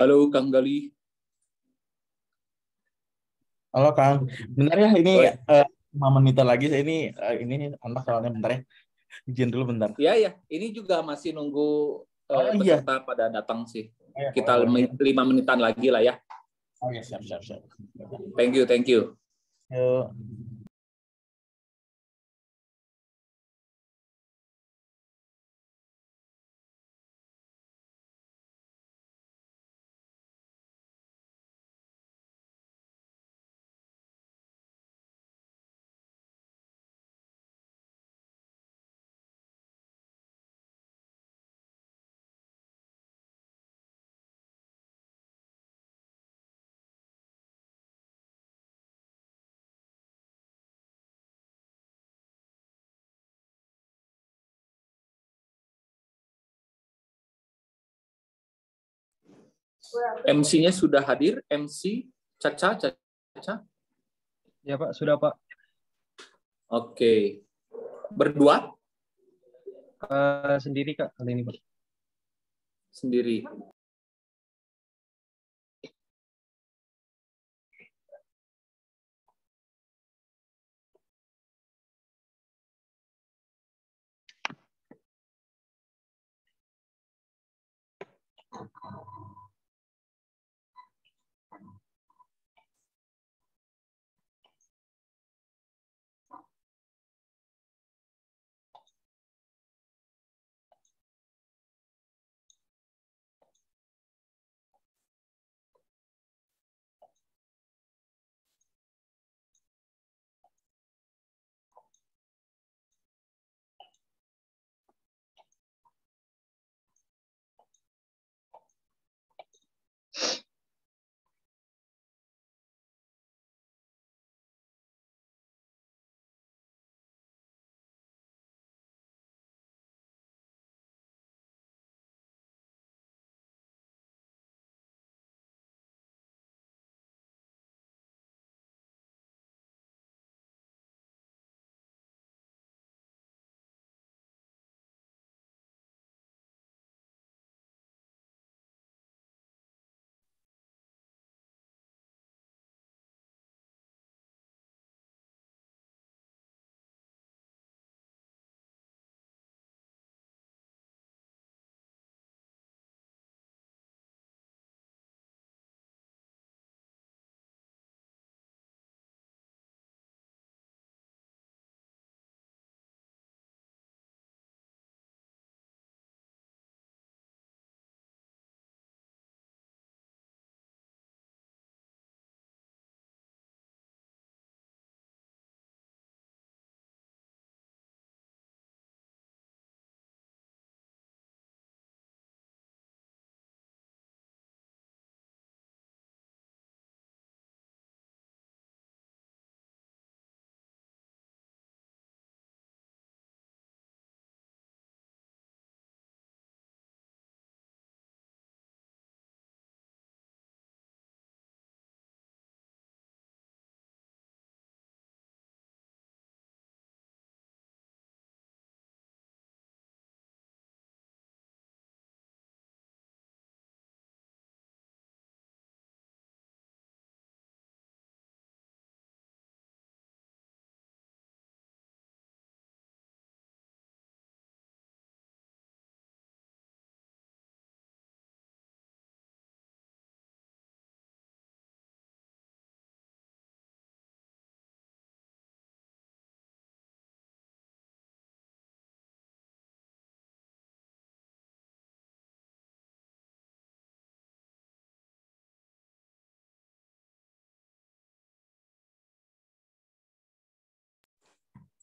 Halo Kang Gali. Halo Kang. Bentar ya ini eh, lima uh, menitan lagi saya ini uh, ini anak soalnya bentar ya. Izin dulu bentar. Iya ya, ini juga masih nunggu uh, oh, iya. peserta pada datang sih. Oh, iya. Kita iya. lima menitan lagi lah ya. Oh ya, siap siap siap. Thank you, thank you. Yo. MC-nya sudah hadir, MC Caca, Caca. Ya Pak, sudah Pak. Oke, berdua? Uh, sendiri Kak, kali ini Pak. Sendiri.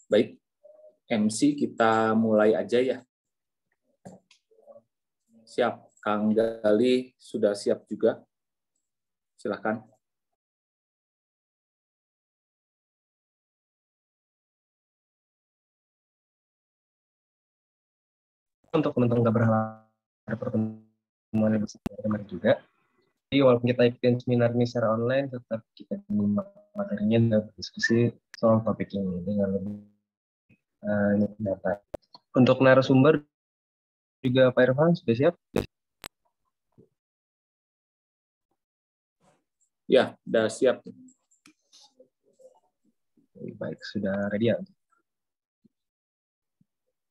Baik, MC kita mulai aja ya. Siap, Kang Gali sudah siap juga. Silahkan. Untuk teman-teman gak berhalangan pertemuan yang kemarin juga. Jadi walaupun kita ikutin seminar ini secara online, tetap kita menyimak materinya dan berdiskusi soal topik ini dengan lebih Eh, Untuk narasumber juga Pak Irfan sudah siap? Ya, sudah siap. Baik, sudah ready ya.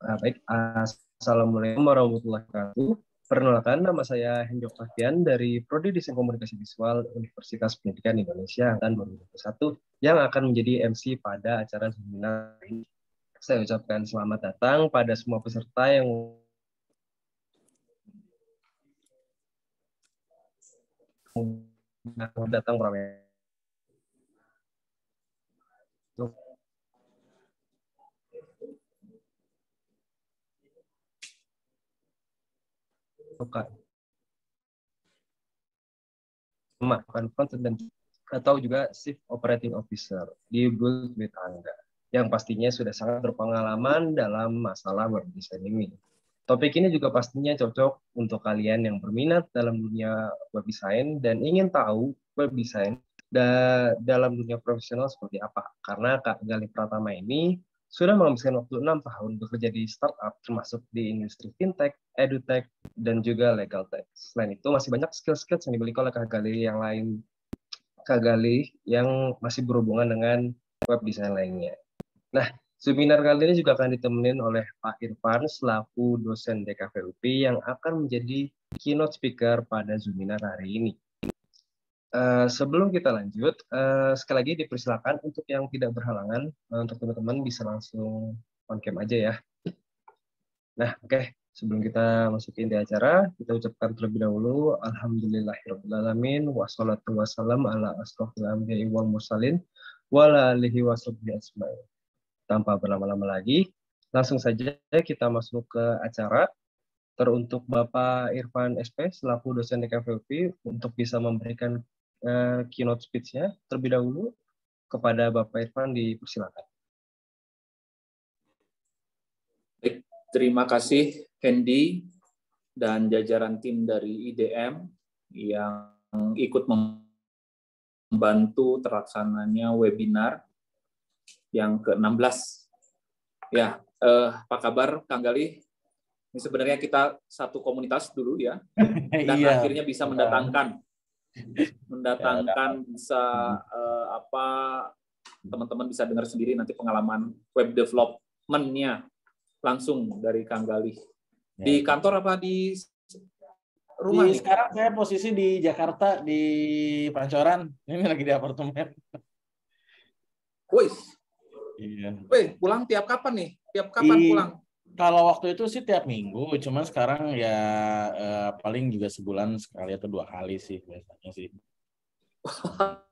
Ah, baik, Assalamualaikum warahmatullahi wabarakatuh. Perkenalkan, nama saya Hendro Fahdian dari Prodi Desain Komunikasi Visual Universitas Pendidikan Indonesia tahun 2021 yang akan menjadi MC pada acara seminar ini saya ucapkan selamat datang pada semua peserta yang datang ramai. bukan bukan content dan atau juga shift operating officer di build with Anda yang pastinya sudah sangat berpengalaman dalam masalah web design ini. Topik ini juga pastinya cocok untuk kalian yang berminat dalam dunia web design dan ingin tahu web da dalam dunia profesional seperti apa. Karena Kak Galih Pratama ini sudah menghabiskan waktu enam tahun bekerja di startup termasuk di industri fintech, edutech, dan juga legal tech. Selain itu masih banyak skill-skill yang dimiliki oleh Kak Galih yang lain Kak Galih yang masih berhubungan dengan web design lainnya. Nah, seminar kali ini juga akan ditemenin oleh Pak Irfan selaku dosen DKVUP yang akan menjadi keynote speaker pada seminar hari ini. Uh, sebelum kita lanjut, uh, sekali lagi dipersilakan untuk yang tidak berhalangan, uh, untuk teman-teman bisa langsung on cam aja ya. Nah, oke. Okay sebelum kita masukin di acara, kita ucapkan terlebih dahulu alhamdulillahirabbil wassalatu wassalamu ala asrofil anbiya'i wal mursalin wa ala alihi washabihi ajmain tanpa berlama-lama lagi, langsung saja kita masuk ke acara teruntuk Bapak Irfan SP selaku dosen DKVP untuk bisa memberikan uh, keynote speech-nya terlebih dahulu kepada Bapak Irfan dipersilakan. Baik, terima kasih Hendy dan jajaran tim dari IDM yang ikut membantu terlaksananya webinar yang ke-16. Ya, eh, apa kabar Kang Gali? Ini sebenarnya kita satu komunitas dulu ya, dan iya. akhirnya bisa iya. mendatangkan, mendatangkan ya, bisa eh, apa teman-teman bisa dengar sendiri nanti pengalaman web developmentnya langsung dari Kang Gali. Ya. Di kantor apa di rumah? Di, sekarang saya posisi di Jakarta di Pancoran. Ini lagi di apartemen. Wih, Iya. Weh, pulang tiap kapan nih? Tiap kapan I, pulang? Kalau waktu itu sih tiap minggu, cuman sekarang ya eh, paling juga sebulan sekali atau dua kali sih biasanya sih.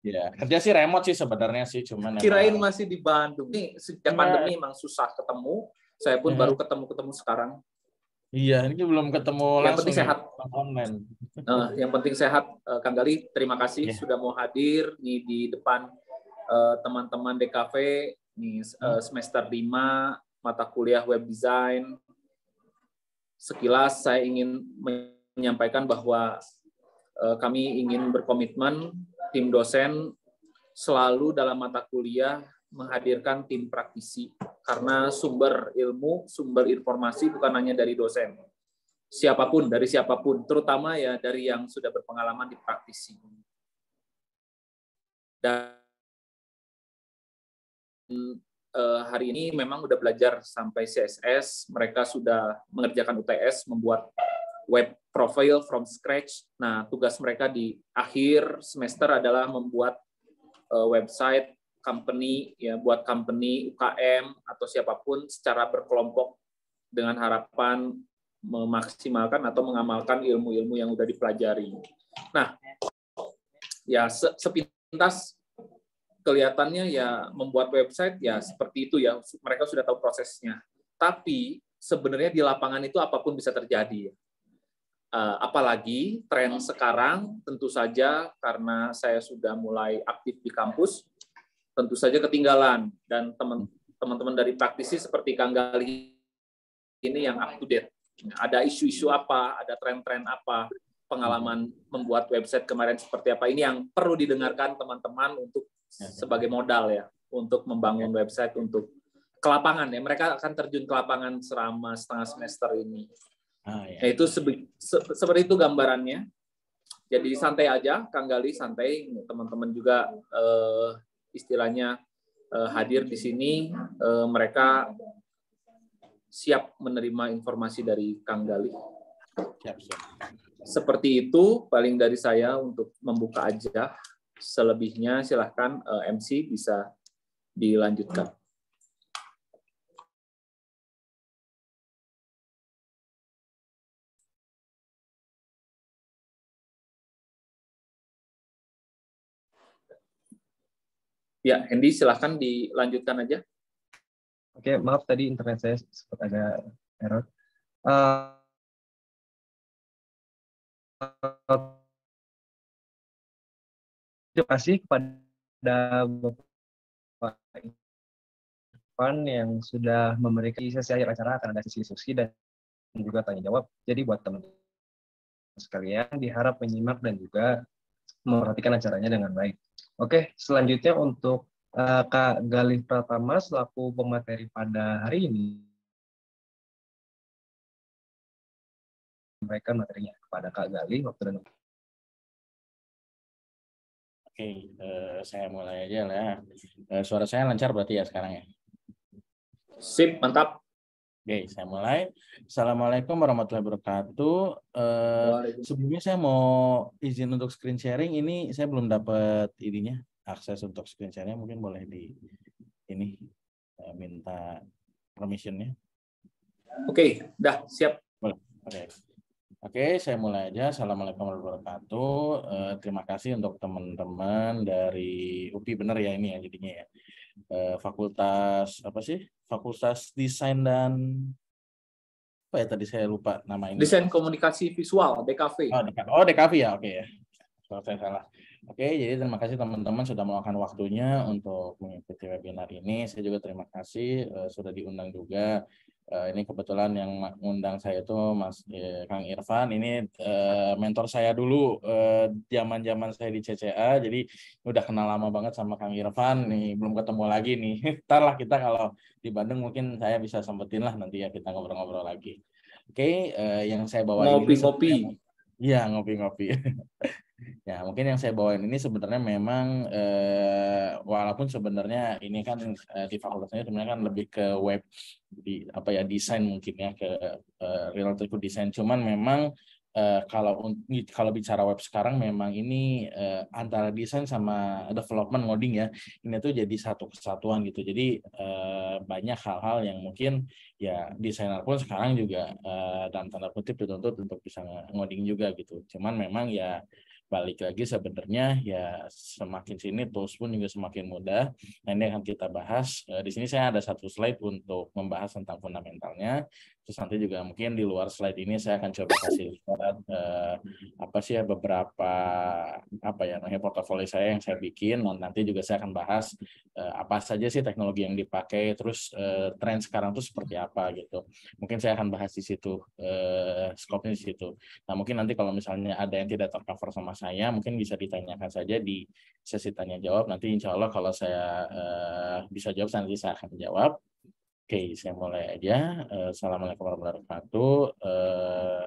ya, kerja sih remote sih sebenarnya sih, cuman kirain emang... masih di Bandung. Nih, sejak nah, pandemi emang susah ketemu. Saya pun ya. baru ketemu-ketemu sekarang. Iya, ini belum ketemu yang langsung. Penting sehat. Online. Uh, yang penting sehat, sehat, Kang Gali. Terima kasih yeah. sudah mau hadir di, di depan Eh, teman-teman DKV nih eh, hmm. semester 5 mata kuliah web design. Sekilas saya ingin menyampaikan bahwa eh, kami ingin berkomitmen tim dosen selalu dalam mata kuliah menghadirkan tim praktisi karena sumber ilmu, sumber informasi bukan hanya dari dosen. Siapapun, dari siapapun, terutama ya dari yang sudah berpengalaman di praktisi. Dan Eh, hari ini memang udah belajar sampai CSS, mereka sudah mengerjakan UTS, membuat web profile from scratch. Nah, tugas mereka di akhir semester adalah membuat eh, website company ya buat company UKM atau siapapun secara berkelompok dengan harapan memaksimalkan atau mengamalkan ilmu-ilmu yang sudah dipelajari. Nah, ya sepintas kelihatannya ya membuat website ya iya. seperti itu ya mereka sudah tahu prosesnya tapi sebenarnya di lapangan itu apapun bisa terjadi eh, apalagi tren hmm. sekarang tentu saja karena saya sudah mulai aktif di kampus tentu saja ketinggalan dan teman-teman dari praktisi seperti Kang Gali ini yang up to date ada isu-isu apa ada tren-tren apa pengalaman membuat website kemarin seperti apa ini yang perlu didengarkan teman-teman untuk ya, ya. sebagai modal ya untuk membangun website untuk kelapangan ya mereka akan terjun ke lapangan selama setengah semester ini ah, ya. Nah, itu sebe- se seperti itu gambarannya jadi santai aja Kang Gali santai teman-teman juga uh, istilahnya uh, hadir di sini uh, mereka siap menerima informasi dari Kang Gali siap siap seperti itu paling dari saya untuk membuka aja. Selebihnya silahkan eh, MC bisa dilanjutkan. Ya, Hendy silahkan dilanjutkan aja. Oke, maaf tadi internet saya sempat agak error. Uh, terima kasih kepada Bapak Irfan yang sudah memberikan sesi akhir acara akan ada sesi diskusi dan juga tanya jawab. Jadi buat teman sekalian diharap menyimak dan juga memperhatikan acaranya dengan baik. Oke, selanjutnya untuk uh, Kak Galih Pratama selaku pemateri pada hari ini. sampaikan materinya kepada Kak Gali waktu dan Oke, eh, saya mulai aja lah. Ya. Eh, suara saya lancar berarti ya sekarang ya? Sip, mantap. Oke, saya mulai. Assalamualaikum warahmatullahi wabarakatuh. Eh, sebelumnya saya mau izin untuk screen sharing. Ini saya belum dapat ininya, akses untuk screen sharing. Mungkin boleh di ini eh, minta permissionnya. Oke, dah siap. Boleh. Oke. Okay. Oke, saya mulai aja. Assalamualaikum warahmatullahi wabarakatuh. Eh, terima kasih untuk teman-teman dari UPI benar ya ini ya jadinya ya. Eh, fakultas apa sih? Fakultas Desain dan apa ya tadi saya lupa nama ini. Desain Komunikasi Visual DKV. Oh, DKV, oh, DKV ya. Oke ya. Kalau saya salah. Oke, jadi terima kasih teman-teman sudah meluangkan waktunya untuk mengikuti webinar ini. Saya juga terima kasih eh, sudah diundang juga uh, ini kebetulan yang mengundang saya itu Mas eh, Kang Irfan ini uh, mentor saya dulu eh, zaman-zaman uh, saya di CCA jadi udah kenal lama banget sama Kang Irfan nih belum ketemu lagi nih ntar lah kita kalau di Bandung mungkin saya bisa sempetin lah nanti ya kita ngobrol-ngobrol lagi oke okay, uh, yang saya bawa ini ngopi-ngopi Iya ngopi-ngopi. Ya, mungkin yang saya bawain ini sebenarnya memang eh, walaupun sebenarnya ini kan eh, di fakultasnya sebenarnya kan lebih ke web di apa ya desain mungkin ya ke eh, related to desain. Cuman memang eh, kalau kalau bicara web sekarang memang ini eh, antara desain sama development coding ya. Ini tuh jadi satu kesatuan gitu. Jadi eh, banyak hal-hal yang mungkin ya desainer pun sekarang juga eh, dalam tanda kutip dituntut untuk bisa ngoding juga gitu. Cuman memang ya balik lagi sebenarnya ya semakin sini tools pun juga semakin mudah. Nah ini akan kita bahas. Eh, di sini saya ada satu slide untuk membahas tentang fundamentalnya. Terus nanti juga mungkin di luar slide ini saya akan coba kasih lihat eh, apa sih ya beberapa apa ya namanya portofolio saya yang saya bikin. Dan nanti juga saya akan bahas eh, apa saja sih teknologi yang dipakai, terus eh, tren sekarang tuh seperti apa gitu. Mungkin saya akan bahas di situ eh, skopnya di situ. Nah mungkin nanti kalau misalnya ada yang tidak tercover sama saya, mungkin bisa ditanyakan saja di sesi tanya jawab. Nanti insya Allah kalau saya eh, bisa jawab, nanti saya akan jawab. Oke, saya mulai aja. Eh, Assalamualaikum warahmatullahi wabarakatuh. Eh,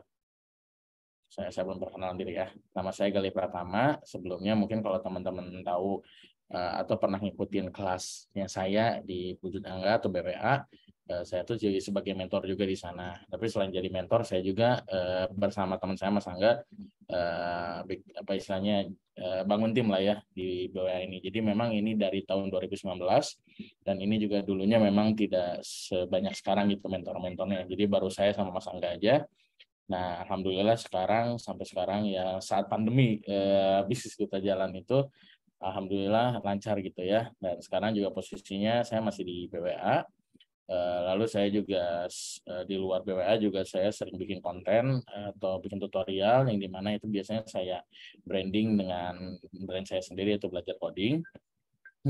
saya, saya belum perkenalan diri ya. Nama saya Galih Pratama. Sebelumnya mungkin kalau teman-teman tahu eh, atau pernah ngikutin kelasnya saya di Wujud Angga atau BPA, Eh, saya tuh jadi sebagai mentor juga di sana. Tapi selain jadi mentor, saya juga eh, bersama teman saya Mas Angga uh, apa istilahnya bangun tim lah ya di BWA ini. Jadi memang ini dari tahun 2019 dan ini juga dulunya memang tidak sebanyak sekarang gitu mentor-mentornya. Jadi baru saya sama Mas Angga aja. Nah, alhamdulillah sekarang sampai sekarang ya saat pandemi uh, bisnis kita jalan itu alhamdulillah lancar gitu ya. Dan sekarang juga posisinya saya masih di BWA Eh, lalu saya juga eh, di luar BWA juga saya sering bikin konten eh, atau bikin tutorial yang dimana itu biasanya saya branding dengan brand saya sendiri yaitu belajar coding.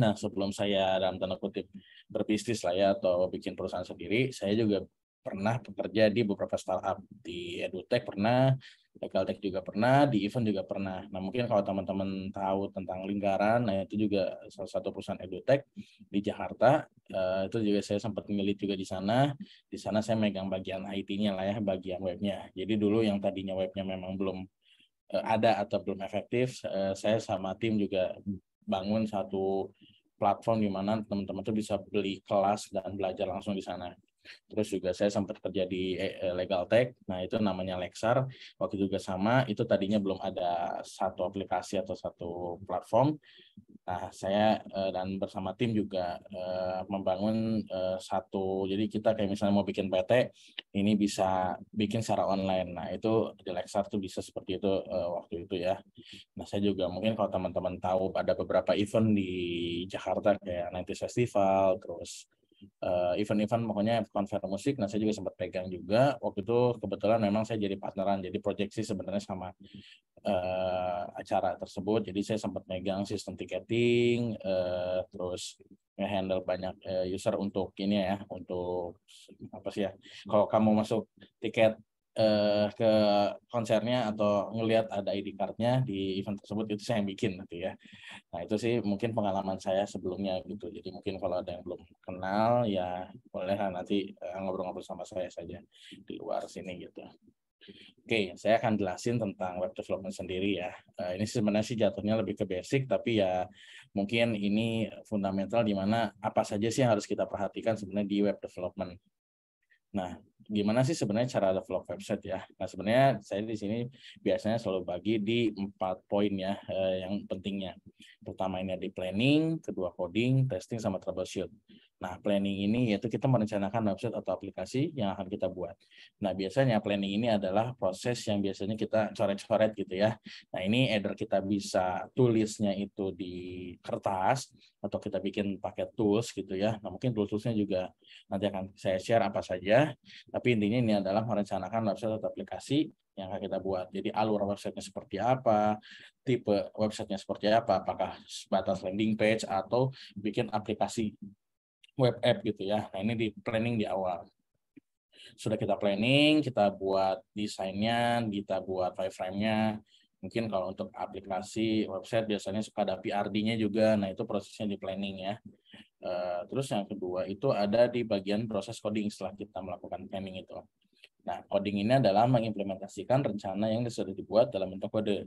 Nah sebelum saya dalam tanda kutip berbisnis lah ya atau bikin perusahaan sendiri, saya juga pernah bekerja di beberapa startup di edutech pernah Tech juga pernah, di event juga pernah. Nah mungkin kalau teman-teman tahu tentang lingkaran, nah itu juga salah satu perusahaan edutech di Jakarta. Uh, itu juga saya sempat ngelit juga di sana. Di sana saya megang bagian IT-nya lah ya, bagian webnya. Jadi dulu yang tadinya webnya memang belum uh, ada atau belum efektif, uh, saya sama tim juga bangun satu platform di mana teman-teman tuh bisa beli kelas dan belajar langsung di sana. Terus juga saya sempat kerja di eh, eh, Legal Tech, nah itu namanya Lexar. Waktu juga sama, itu tadinya belum ada satu aplikasi atau satu platform. Nah, saya eh, dan bersama tim juga membangun satu, jadi kita kayak misalnya mau bikin PT, ini bisa bikin secara online. Nah, itu di Lexar tuh bisa seperti itu waktu itu ya. Nah, saya juga mungkin kalau teman-teman tahu ada beberapa event di Jakarta kayak Nanti Festival, terus Eh, event-event pokoknya konser musik. Nah, saya juga sempat pegang juga. Waktu itu kebetulan memang saya jadi partneran, jadi proyeksi sebenarnya sama uh, acara tersebut. Jadi saya sempat megang sistem ticketing, uh, terus handle banyak uh, user untuk ini ya, untuk apa sih ya? Kalau kamu masuk tiket uh, ke konsernya atau ngelihat ada ID cardnya di event tersebut itu saya yang bikin nanti ya nah itu sih mungkin pengalaman saya sebelumnya gitu jadi mungkin kalau ada yang belum kenal ya boleh nanti eh, ngobrol-ngobrol sama saya saja di luar sini gitu Oke, okay, saya akan jelasin tentang web development sendiri ya. Eh, ini sebenarnya sih jatuhnya lebih ke basic, tapi ya mungkin ini fundamental di mana apa saja sih yang harus kita perhatikan sebenarnya di web development. Nah, gimana sih sebenarnya cara develop website ya? Nah sebenarnya saya di sini biasanya selalu bagi di empat poin ya eh, yang pentingnya. Pertama ini di planning, kedua coding, testing sama troubleshoot. Nah, planning ini yaitu kita merencanakan website atau aplikasi yang akan kita buat. Nah, biasanya planning ini adalah proses yang biasanya kita coret-coret gitu ya. Nah, ini either kita bisa tulisnya itu di kertas atau kita bikin pakai tools gitu ya. Nah, mungkin tools-toolsnya juga nanti akan saya share apa saja. Tapi intinya ini adalah merencanakan website atau aplikasi yang akan kita buat. Jadi alur websitenya seperti apa, tipe websitenya seperti apa, apakah sebatas landing page atau bikin aplikasi web app gitu ya. Nah, ini di planning di awal. Sudah kita planning, kita buat desainnya, kita buat wireframe-nya. Mungkin kalau untuk aplikasi website biasanya suka ada PRD-nya juga. Nah, itu prosesnya di planning ya. Eh, terus yang kedua itu ada di bagian proses coding setelah kita melakukan planning itu. Nah, coding ini adalah mengimplementasikan rencana yang sudah dibuat dalam bentuk kode.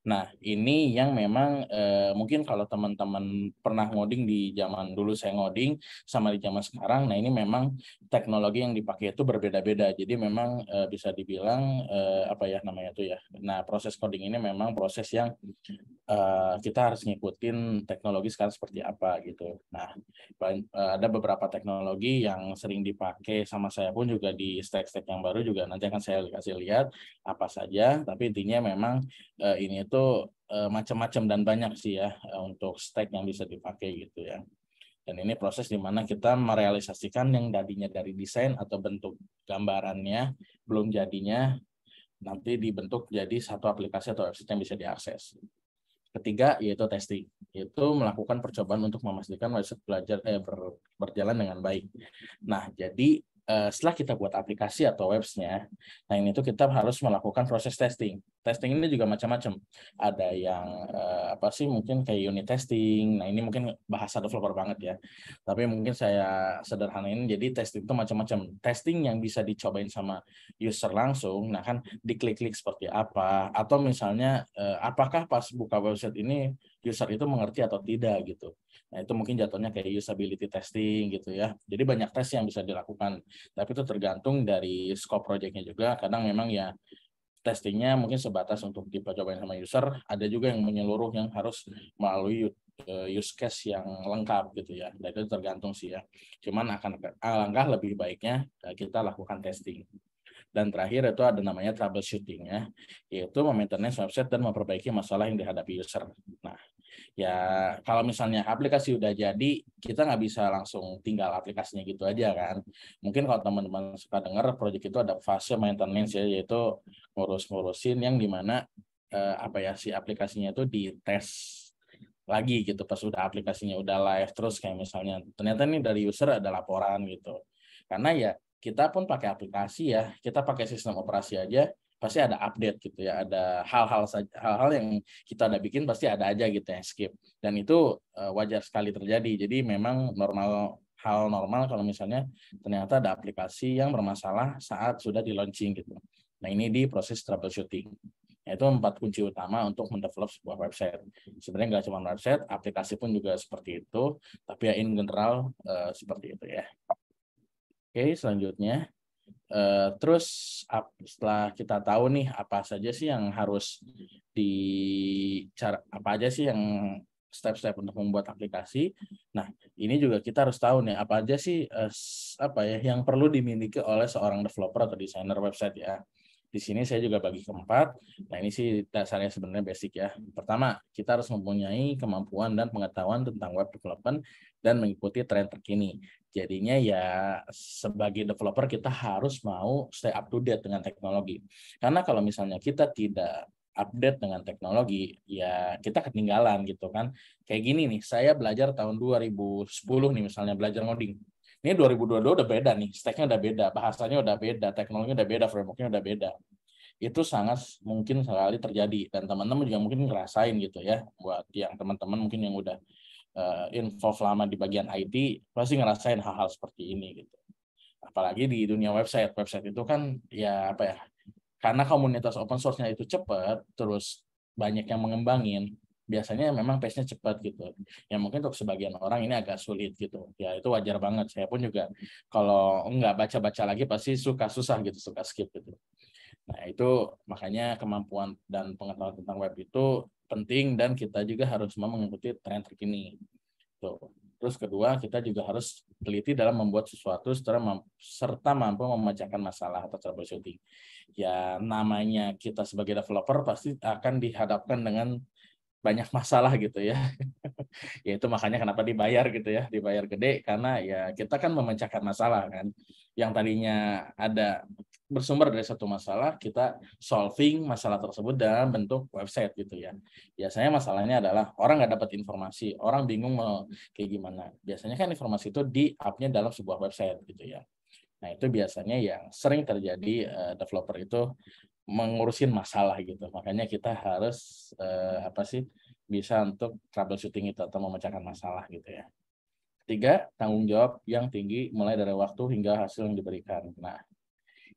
Nah, ini yang memang eh, mungkin kalau teman-teman pernah ngoding di zaman dulu saya ngoding sama di zaman sekarang, nah ini memang teknologi yang dipakai itu berbeda-beda. Jadi memang eh, bisa dibilang eh, apa ya namanya itu ya. Nah, proses coding ini memang proses yang eh, kita harus ngikutin teknologi sekarang seperti apa gitu. Nah, eh, ada beberapa teknologi yang sering dipakai sama saya pun juga di stack-stack yang baru juga nanti akan saya kasih lihat apa saja, tapi intinya memang eh, ini itu eh, macam-macam dan banyak sih ya eh, untuk stack yang bisa dipakai gitu ya. Dan ini proses di mana kita merealisasikan yang tadinya dari desain atau bentuk gambarannya belum jadinya nanti dibentuk jadi satu aplikasi atau website yang bisa diakses. Ketiga yaitu testing, yaitu melakukan percobaan untuk memastikan website belajar eh, ber, berjalan dengan baik. Nah, jadi Eh, setelah kita buat aplikasi atau websnya, nah ini tuh kita harus melakukan proses testing. Testing ini juga macam-macam. Ada yang uh, apa sih mungkin kayak unit testing. Nah ini mungkin bahasa developer banget ya. Tapi mungkin saya sederhanain. Jadi testing itu macam-macam. Testing yang bisa dicobain sama user langsung. Nah kan diklik-klik seperti apa. Atau misalnya uh, apakah pas buka website ini user itu mengerti atau tidak gitu. Nah itu mungkin jatuhnya kayak usability testing gitu ya. Jadi banyak tes yang bisa dilakukan, tapi itu tergantung dari scope projectnya juga. Kadang memang ya testingnya mungkin sebatas untuk cobain sama user, ada juga yang menyeluruh yang harus melalui eh, use case yang lengkap gitu ya. Dan nah, itu tergantung sih ya. Cuman akan alangkah lebih baiknya eh, kita lakukan testing. Dan terakhir itu ada namanya troubleshooting ya, yaitu memaintenance website dan memperbaiki masalah yang dihadapi user. Nah, ya kalau misalnya aplikasi udah jadi, kita nggak bisa langsung tinggal aplikasinya gitu aja kan. Mungkin kalau teman-teman suka dengar, project itu ada fase maintenance ya, yaitu ngurus-ngurusin yang dimana eh, apa ya si aplikasinya itu dites lagi gitu pas udah aplikasinya udah live terus kayak misalnya ternyata ini dari user ada laporan gitu karena ya kita pun pakai aplikasi ya, kita pakai sistem operasi aja, pasti ada update gitu ya, ada hal-hal hal-hal yang kita ada bikin pasti ada aja gitu yang skip. Dan itu eh, wajar sekali terjadi. Jadi memang normal hal normal kalau misalnya ternyata ada aplikasi yang bermasalah saat sudah di launching gitu. Nah ini di proses troubleshooting. Itu empat kunci utama untuk mendevelop sebuah website. Sebenarnya nggak cuma website, aplikasi pun juga seperti itu. Tapi ya in general uh, seperti itu ya. Oke, selanjutnya. Uh, terus ap, setelah kita tahu nih apa saja sih yang harus di cara apa aja sih yang step-step untuk membuat aplikasi. Nah, ini juga kita harus tahu nih apa aja sih uh, apa ya yang perlu dimiliki oleh seorang developer atau desainer website ya. Di sini saya juga bagi keempat. Nah ini sih dasarnya sebenarnya basic ya. Pertama, kita harus mempunyai kemampuan dan pengetahuan tentang web development dan mengikuti tren terkini. Jadinya ya sebagai developer kita harus mau stay up to date dengan teknologi. Karena kalau misalnya kita tidak update dengan teknologi, ya kita ketinggalan gitu kan. Kayak gini nih, saya belajar tahun 2010 nih misalnya belajar ngoding ini 2022 udah beda nih, stacknya udah beda, bahasanya udah beda, teknologinya udah beda, frameworknya udah beda. Itu sangat mungkin sekali terjadi dan teman-teman juga mungkin ngerasain gitu ya, buat yang teman-teman mungkin yang udah uh, eh, info lama di bagian IT pasti ngerasain hal-hal seperti ini gitu. Apalagi di dunia website, website itu kan ya apa ya? Karena komunitas open source-nya itu cepat, terus banyak yang mengembangin, biasanya memang pace-nya cepat gitu. Ya mungkin untuk sebagian orang ini agak sulit gitu. Ya itu wajar banget. Saya pun juga kalau nggak baca-baca lagi pasti suka susah gitu, suka skip gitu. Nah itu makanya kemampuan dan pengetahuan tentang web itu penting dan kita juga harus mau mengikuti tren terkini. Tuh. Terus kedua, kita juga harus teliti dalam membuat sesuatu serta mampu memecahkan masalah atau troubleshooting. Ya namanya kita sebagai developer pasti akan dihadapkan dengan banyak masalah gitu ya. ya itu makanya kenapa dibayar gitu ya, dibayar gede karena ya kita kan memecahkan masalah kan. Yang tadinya ada bersumber dari satu masalah, kita solving masalah tersebut dalam bentuk website gitu ya. Biasanya masalahnya adalah orang nggak dapat informasi, orang bingung mau kayak gimana. Biasanya kan informasi itu di-up-nya dalam sebuah website gitu ya. Nah, itu biasanya yang sering terjadi eh, developer itu mengurusin masalah gitu. Makanya kita harus eh, apa sih bisa untuk troubleshooting itu atau memecahkan masalah gitu ya. ketiga tanggung jawab yang tinggi mulai dari waktu hingga hasil yang diberikan. Nah,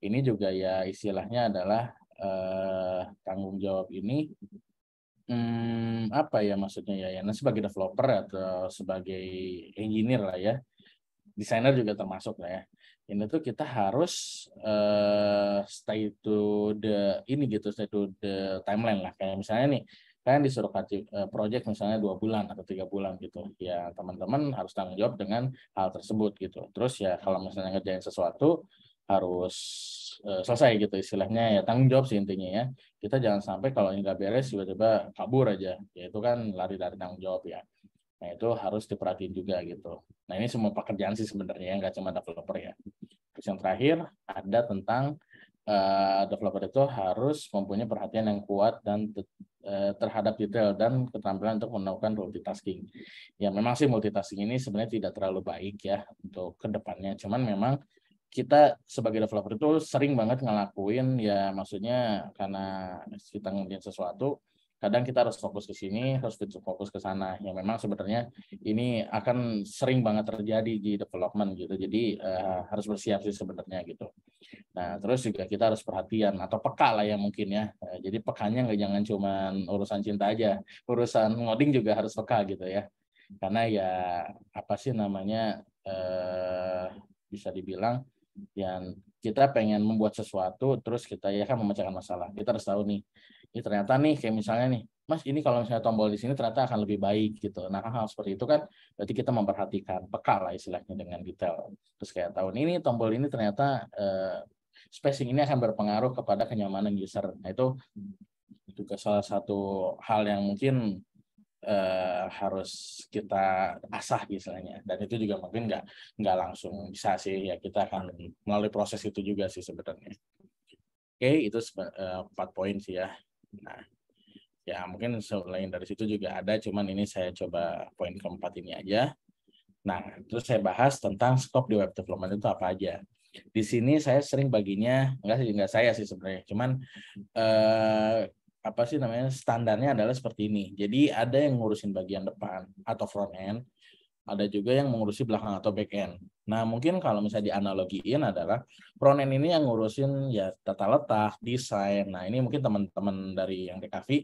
ini juga ya istilahnya adalah eh, tanggung jawab ini hmm, apa ya maksudnya ya? ya nah, sebagai developer atau sebagai engineer lah ya, desainer juga termasuk lah ya ini tuh kita harus uh, stay to the ini gitu stay to the timeline lah kayak misalnya nih kan disuruh kasih eh, project misalnya dua bulan atau tiga bulan gitu ya teman-teman harus tanggung jawab dengan hal tersebut gitu terus ya kalau misalnya ngerjain sesuatu harus uh, selesai gitu istilahnya ya tanggung jawab sih intinya ya kita jangan sampai kalau ini nggak beres tiba-tiba kabur aja ya itu kan lari dari tanggung jawab ya Nah itu harus diperhatiin juga gitu. Nah ini semua pekerjaan sih sebenarnya yang nggak cuma developer ya. Terus yang terakhir ada tentang uh, developer itu harus mempunyai perhatian yang kuat dan eh, terhadap detail dan keterampilan untuk melakukan multitasking. Ya memang sih multitasking ini sebenarnya tidak terlalu baik ya untuk kedepannya. Cuman memang kita sebagai developer itu sering banget ngelakuin ya maksudnya karena kita ngeliat sesuatu kadang kita harus fokus ke sini, harus fokus ke sana. Yang memang sebenarnya ini akan sering banget terjadi di development gitu. Jadi uh, harus bersiap sih sebenarnya gitu. Nah terus juga kita harus perhatian atau peka lah ya mungkin ya. Eh, jadi pekanya nggak jangan cuma urusan cinta aja, urusan ngoding juga harus peka gitu ya. Karena ya apa sih namanya uh, bisa dibilang yang kita pengen membuat sesuatu terus kita ya kan memecahkan masalah kita harus tahu nih ya ternyata nih kayak misalnya nih mas ini kalau misalnya tombol di sini ternyata akan lebih baik gitu. Nah hal hal seperti itu kan berarti kita memperhatikan peka lah istilahnya dengan detail. Terus kayak tahun ini tombol ini ternyata eh, spacing ini akan berpengaruh kepada kenyamanan user. Nah itu juga salah satu hal yang mungkin eh, harus kita asah misalnya. Dan itu juga mungkin nggak nggak langsung bisa sih ya kita akan melalui proses itu juga sih sebenarnya. Oke, itu eh, empat poin sih ya Nah, ya mungkin selain dari situ juga ada, cuman ini saya coba poin keempat ini aja. Nah, terus saya bahas tentang scope di web development itu apa aja. Di sini saya sering baginya, enggak sih, enggak saya sih sebenarnya, cuman eh, apa sih namanya standarnya adalah seperti ini. Jadi ada yang ngurusin bagian depan atau front end, ada juga yang mengurusi belakang atau back end. Nah, mungkin kalau misalnya dianalogiin adalah front end ini yang ngurusin ya tata letak, desain. Nah, ini mungkin teman-teman dari yang TKV uh,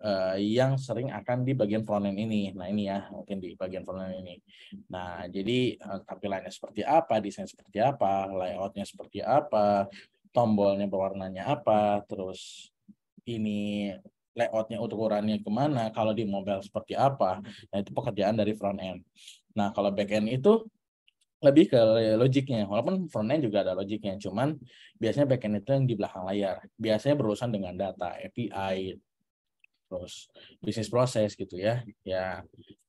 eh, yang sering akan di bagian front end ini. Nah, ini ya, mungkin di bagian front end ini. Nah, jadi eh, tampilannya seperti apa, desain seperti apa, layoutnya seperti apa, tombolnya berwarnanya apa, terus ini layoutnya ukurannya kemana, kalau di mobile seperti apa. Nah, itu pekerjaan dari front end. Nah, kalau back end itu lebih ke logiknya, walaupun front end juga ada logiknya, cuman biasanya back end itu yang di belakang layar. Biasanya berurusan dengan data, API, terus bisnis proses gitu ya. Ya,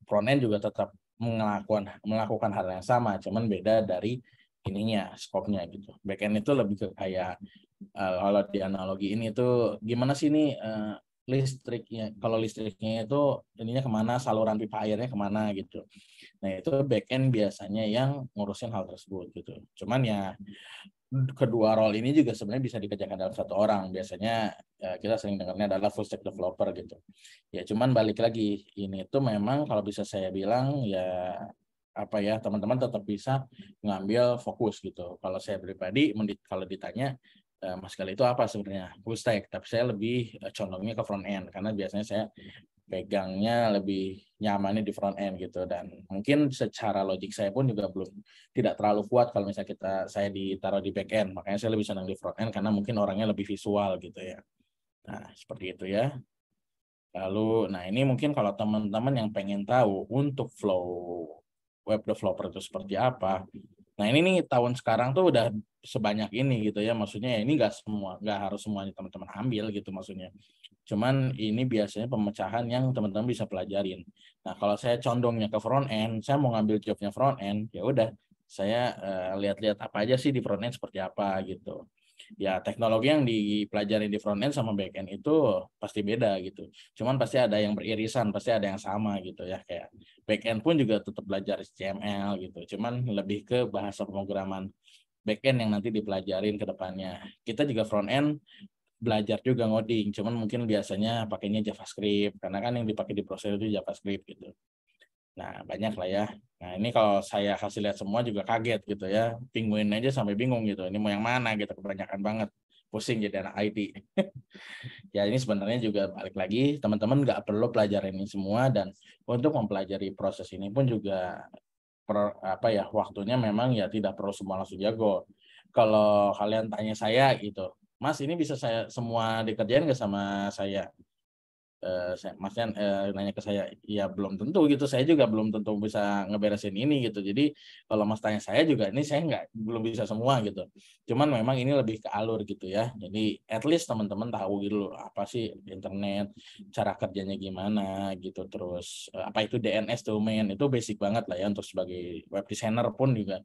front end juga tetap melakukan melakukan hal yang sama, cuman beda dari ininya, skopnya gitu. Back end itu lebih ke kayak eh, kalau di analogi ini itu gimana sih ini. Eh, listriknya kalau listriknya itu ininya kemana saluran pipa airnya kemana gitu nah itu back end biasanya yang ngurusin hal tersebut gitu cuman ya kedua role ini juga sebenarnya bisa dikerjakan dalam satu orang biasanya ya, kita sering dengarnya adalah full stack developer gitu ya cuman balik lagi ini itu memang kalau bisa saya bilang ya apa ya teman-teman tetap bisa ngambil fokus gitu kalau saya pribadi kalau ditanya Eh, Mas Gali itu apa sebenarnya full stack tapi saya lebih eh, condongnya ke front end karena biasanya saya pegangnya lebih nyamannya di front end gitu dan mungkin secara logik saya pun juga belum tidak terlalu kuat kalau misalnya kita saya ditaruh di back end makanya saya lebih senang di front end karena mungkin orangnya lebih visual gitu ya nah seperti itu ya lalu nah ini mungkin kalau teman-teman yang pengen tahu untuk flow web developer itu seperti apa Nah ini nih tahun sekarang tuh udah sebanyak ini gitu ya maksudnya ya ini nggak semua nggak harus semuanya teman-teman ambil gitu maksudnya. Cuman ini biasanya pemecahan yang teman-teman bisa pelajarin. Nah kalau saya condongnya ke front end, saya mau ngambil jobnya front end, ya udah saya uh, eh, lihat -lihat apa aja sih di front end seperti apa gitu ya teknologi yang dipelajari di front end sama back end itu pasti beda gitu. Cuman pasti ada yang beririsan, pasti ada yang sama gitu ya kayak back end pun juga tetap belajar HTML gitu. Cuman lebih ke bahasa pemrograman back end yang nanti dipelajarin ke depannya. Kita juga front end belajar juga ngoding, cuman mungkin biasanya pakainya JavaScript karena kan yang dipakai di proses itu JavaScript gitu. Nah, banyak lah ya. Nah, ini kalau saya kasih lihat semua juga kaget gitu ya. Pinguin aja sampai bingung gitu. Ini mau yang mana gitu, kebanyakan banget. Pusing jadi anak IT. ya, ini sebenarnya juga balik lagi, teman-teman nggak perlu pelajarin ini semua. Dan untuk mempelajari proses ini pun juga per, apa ya waktunya memang ya tidak perlu semua langsung jago. Kalau kalian tanya saya gitu, Mas ini bisa saya semua dikerjain nggak sama saya? Eh, saya, maksudnya eh, nanya ke saya ya belum tentu gitu saya juga belum tentu bisa ngeberesin ini gitu jadi kalau mas tanya saya juga ini saya nggak belum bisa semua gitu cuman memang ini lebih ke alur gitu ya jadi at least teman-teman tahu gitu loh, apa sih internet cara kerjanya gimana gitu terus eh, apa itu DNS domain itu basic banget lah ya untuk sebagai web designer pun juga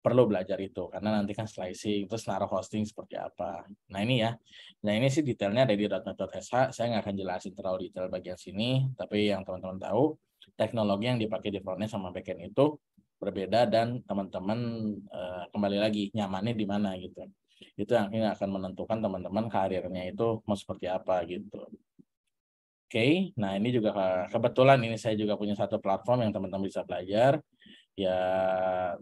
perlu belajar itu karena nanti kan slicing terus naruh hosting seperti apa nah ini ya nah ini sih detailnya ada di .net.sh saya nggak akan jelasin terlalu detail bagian sini tapi yang teman-teman tahu teknologi yang dipakai di frontnya sama backend itu berbeda dan teman-teman uh, kembali lagi nyamannya di mana gitu itu yang ini akan menentukan teman-teman karirnya itu mau seperti apa gitu oke okay. nah ini juga eh, kebetulan ini saya juga punya satu platform yang teman-teman bisa belajar ya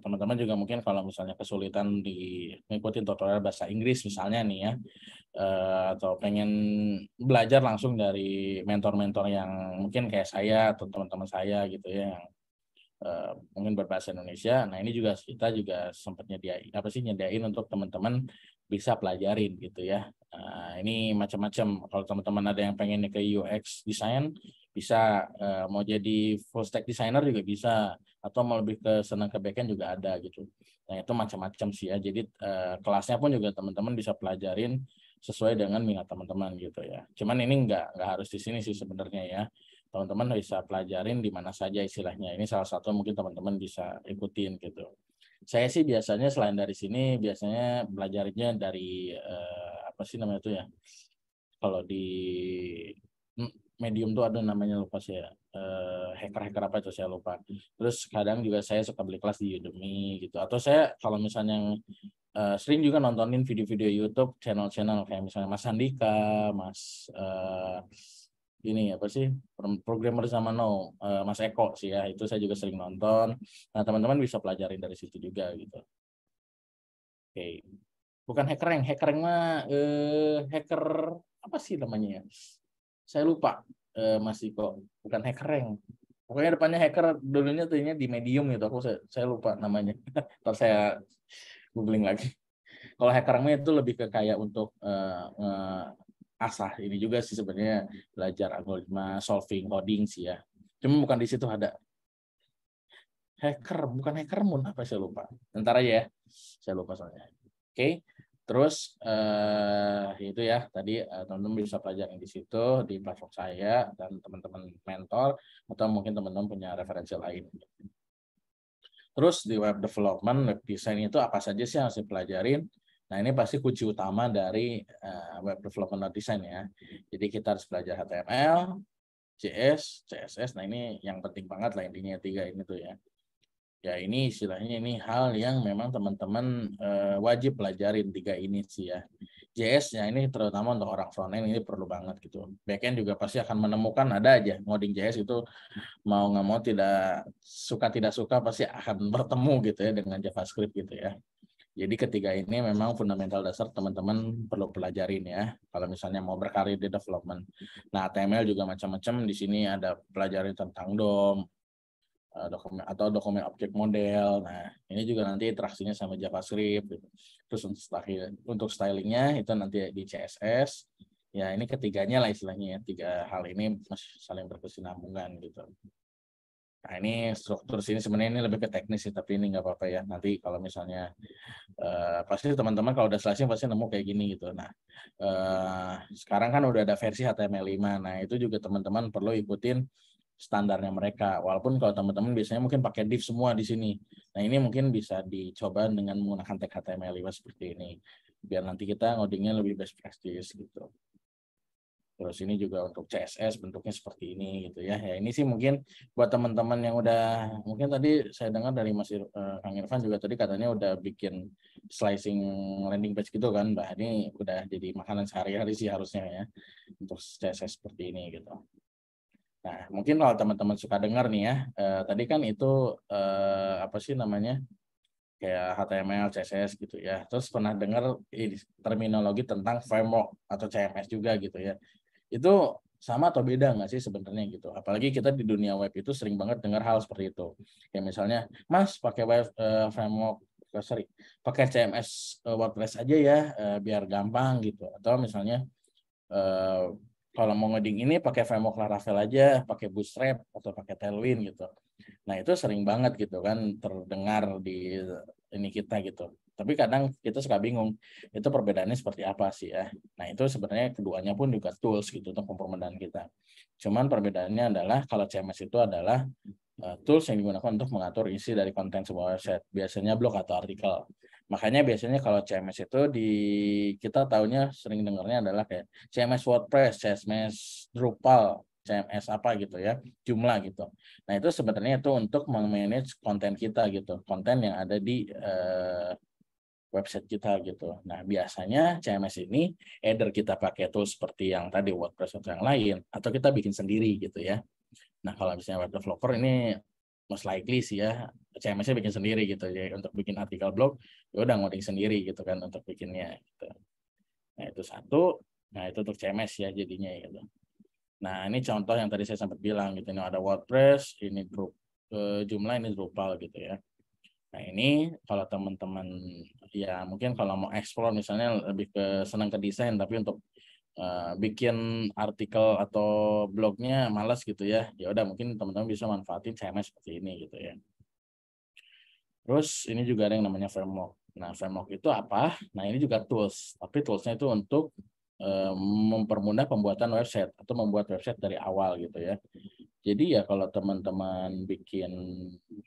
teman-teman juga mungkin kalau misalnya kesulitan di ngikutin tutorial bahasa Inggris misalnya nih ya eh, atau pengen belajar langsung dari mentor-mentor yang mungkin kayak saya atau teman-teman saya gitu ya yang eh, mungkin berbahasa Indonesia. Nah ini juga kita juga sempat nyediain apa sih nyediain untuk teman-teman bisa pelajarin gitu ya. nah, ini macam-macam. Kalau teman-teman ada yang pengen ke UX design bisa, eh, mau jadi full stack designer juga bisa atau mau lebih ke senang ke backend juga ada gitu. Nah itu macam-macam sih ya. Jadi uh, kelasnya pun juga teman-teman bisa pelajarin sesuai dengan minat teman-teman gitu ya. Cuman ini nggak nggak harus di sini sih sebenarnya ya. Teman-teman bisa pelajarin di mana saja istilahnya. Ini salah satu mungkin teman-teman bisa ikutin gitu. Saya sih biasanya selain dari sini biasanya belajarnya dari uh, apa sih namanya itu ya. Kalau di hmm, medium tuh ada namanya lupa sih ya Eh, hacker-hacker apa itu saya lupa. Terus kadang juga saya suka beli kelas di Udemy gitu. Atau saya kalau misalnya uh, sering juga nontonin video-video YouTube channel-channel kayak misalnya Mas Andika, Mas uh, ini apa sih programmer sama No, uh, Mas Eko sih ya itu saya juga sering nonton. Nah teman-teman bisa pelajarin dari situ juga gitu. Oke, okay. bukan hacker yang hacker yang mah uh, hacker apa sih namanya ya? Saya lupa uh, masih kok bukan hacker yang pokoknya depannya hacker dulunya tadinya di medium gitu aku saya, saya lupa namanya ntar saya googling lagi kalau hacker yang itu lebih ke kayak untuk uh, uh, asah ini juga sih sebenarnya belajar algoritma solving coding sih ya cuma bukan di situ ada hacker bukan hacker moon apa saya lupa ntar aja ya saya lupa soalnya oke okay. Terus eh, itu ya tadi eh, teman-teman eh, bisa pelajari di situ di platform saya dan teman-teman mentor atau mungkin teman-teman punya referensi lain. Terus di web development, web design itu apa saja sih yang harus dipelajarin? Nah ini pasti kunci utama dari eh, web development dan design ya. Jadi kita harus belajar HTML, JS, CSS. Nah ini yang penting banget lah intinya tiga ini tuh ya ya ini istilahnya ini hal yang memang teman-teman uh, wajib pelajarin tiga ini sih ya. JS-nya ini terutama untuk orang front end ini perlu banget gitu. Back end juga pasti akan menemukan ada aja ngoding JS itu mau nggak mau tidak suka tidak suka pasti akan bertemu gitu ya dengan JavaScript gitu ya. Jadi ketiga ini memang fundamental dasar teman-teman perlu pelajarin ya. Kalau misalnya mau berkarir di development. Nah, HTML juga macam-macam. Di sini ada pelajarin tentang DOM, Eh, dokumen atau dokumen objek model. Nah, ini juga nanti interaksinya sama JavaScript. Gitu. Terus untuk styling, untuk stylingnya itu nanti di CSS. Ya, ini ketiganya lah istilahnya ya. Tiga hal ini masih saling berkesinambungan gitu. Nah, ini struktur sini sebenarnya ini lebih ke teknis sih, tapi ini nggak apa-apa ya. Nanti kalau misalnya eh, pasti teman-teman kalau udah selesai pasti nemu kayak gini gitu. Nah, eh, sekarang kan udah ada versi HTML5. Nah, itu juga teman-teman perlu ikutin standarnya mereka. Walaupun kalau teman-teman biasanya mungkin pakai div semua di sini. Nah, ini mungkin bisa dicoba dengan menggunakan tag HTML5 seperti ini. Biar nanti kita ngodingnya lebih best practice gitu. Terus ini juga untuk CSS bentuknya seperti ini gitu ya. Ya ini sih mungkin buat teman-teman yang udah mungkin tadi saya dengar dari Mas Ir, eh, Kang Irfan juga tadi katanya udah bikin slicing landing page gitu kan. Bah ini udah jadi makanan sehari-hari sih harusnya ya untuk CSS seperti ini gitu. Nah, mungkin kalau teman-teman suka dengar nih ya, eh, tadi kan itu eh, apa sih namanya? kayak HTML, CSS gitu ya. Terus pernah dengar eh, terminologi tentang framework atau CMS juga gitu ya. Itu sama atau beda nggak sih sebenarnya gitu. Apalagi kita di dunia web itu sering banget dengar hal seperti itu. Kayak misalnya, Mas pakai web eh, framework oh, sorry, pakai CMS eh, WordPress aja ya eh, biar gampang gitu. Atau misalnya kalau mau ngeding ini pakai framework Laravel aja, pakai Bootstrap atau pakai Tailwind gitu. Nah, itu sering banget gitu kan terdengar di ini kita gitu. Tapi kadang kita suka bingung, itu perbedaannya seperti apa sih ya. Nah, itu sebenarnya keduanya pun juga tools gitu untuk pemrograman kita. Cuman perbedaannya adalah kalau CMS itu adalah eh, tools yang digunakan untuk mengatur isi dari konten sebuah website, biasanya blog atau artikel. Makanya biasanya kalau CMS itu di kita tahunya sering dengarnya adalah kayak CMS WordPress, CMS Drupal, CMS apa gitu ya, jumlah gitu. Nah, itu sebenarnya itu untuk memanage konten kita gitu, konten yang ada di uh, website kita gitu. Nah, biasanya CMS ini either kita pakai tool seperti yang tadi WordPress atau yang lain atau kita bikin sendiri gitu ya. Nah, kalau misalnya web developer ini most likely sih ya CMS-nya bikin sendiri gitu. ya untuk bikin artikel blog, ya udah ngoding sendiri gitu kan untuk bikinnya gitu. Nah, itu satu. Nah, itu untuk CMS ya jadinya gitu. Nah, ini contoh yang tadi saya sempat bilang gitu. Ini ada WordPress, ini grup eh, jumlah ini Drupal gitu ya. Nah ini kalau teman-teman ya mungkin kalau mau explore misalnya lebih ke senang ke desain tapi untuk eh, bikin artikel atau blognya malas gitu ya, ya udah mungkin teman-teman bisa manfaatin CMS seperti ini gitu ya. Terus ini juga ada yang namanya framework. Nah, framework itu apa? Nah, ini juga tools. Tapi toolsnya itu untuk eh, mempermudah pembuatan website atau membuat website dari awal gitu ya. Jadi ya kalau teman-teman bikin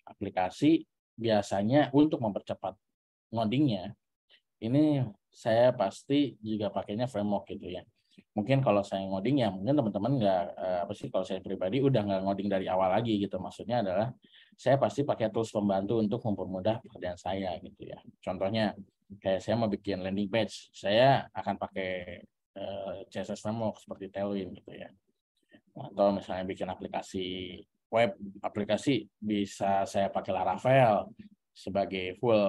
aplikasi biasanya untuk mempercepat ngodingnya ini saya pasti juga pakainya framework gitu ya mungkin kalau saya ngoding ya mungkin teman-teman nggak eh, apa sih kalau saya pribadi udah nggak ngoding dari awal lagi gitu maksudnya adalah saya pasti pakai tools pembantu untuk mempermudah pekerjaan saya gitu ya contohnya kayak saya mau bikin landing page saya akan pakai uh, eh, CSS framework seperti Tailwind gitu ya atau misalnya bikin aplikasi web aplikasi bisa saya pakai Laravel sebagai full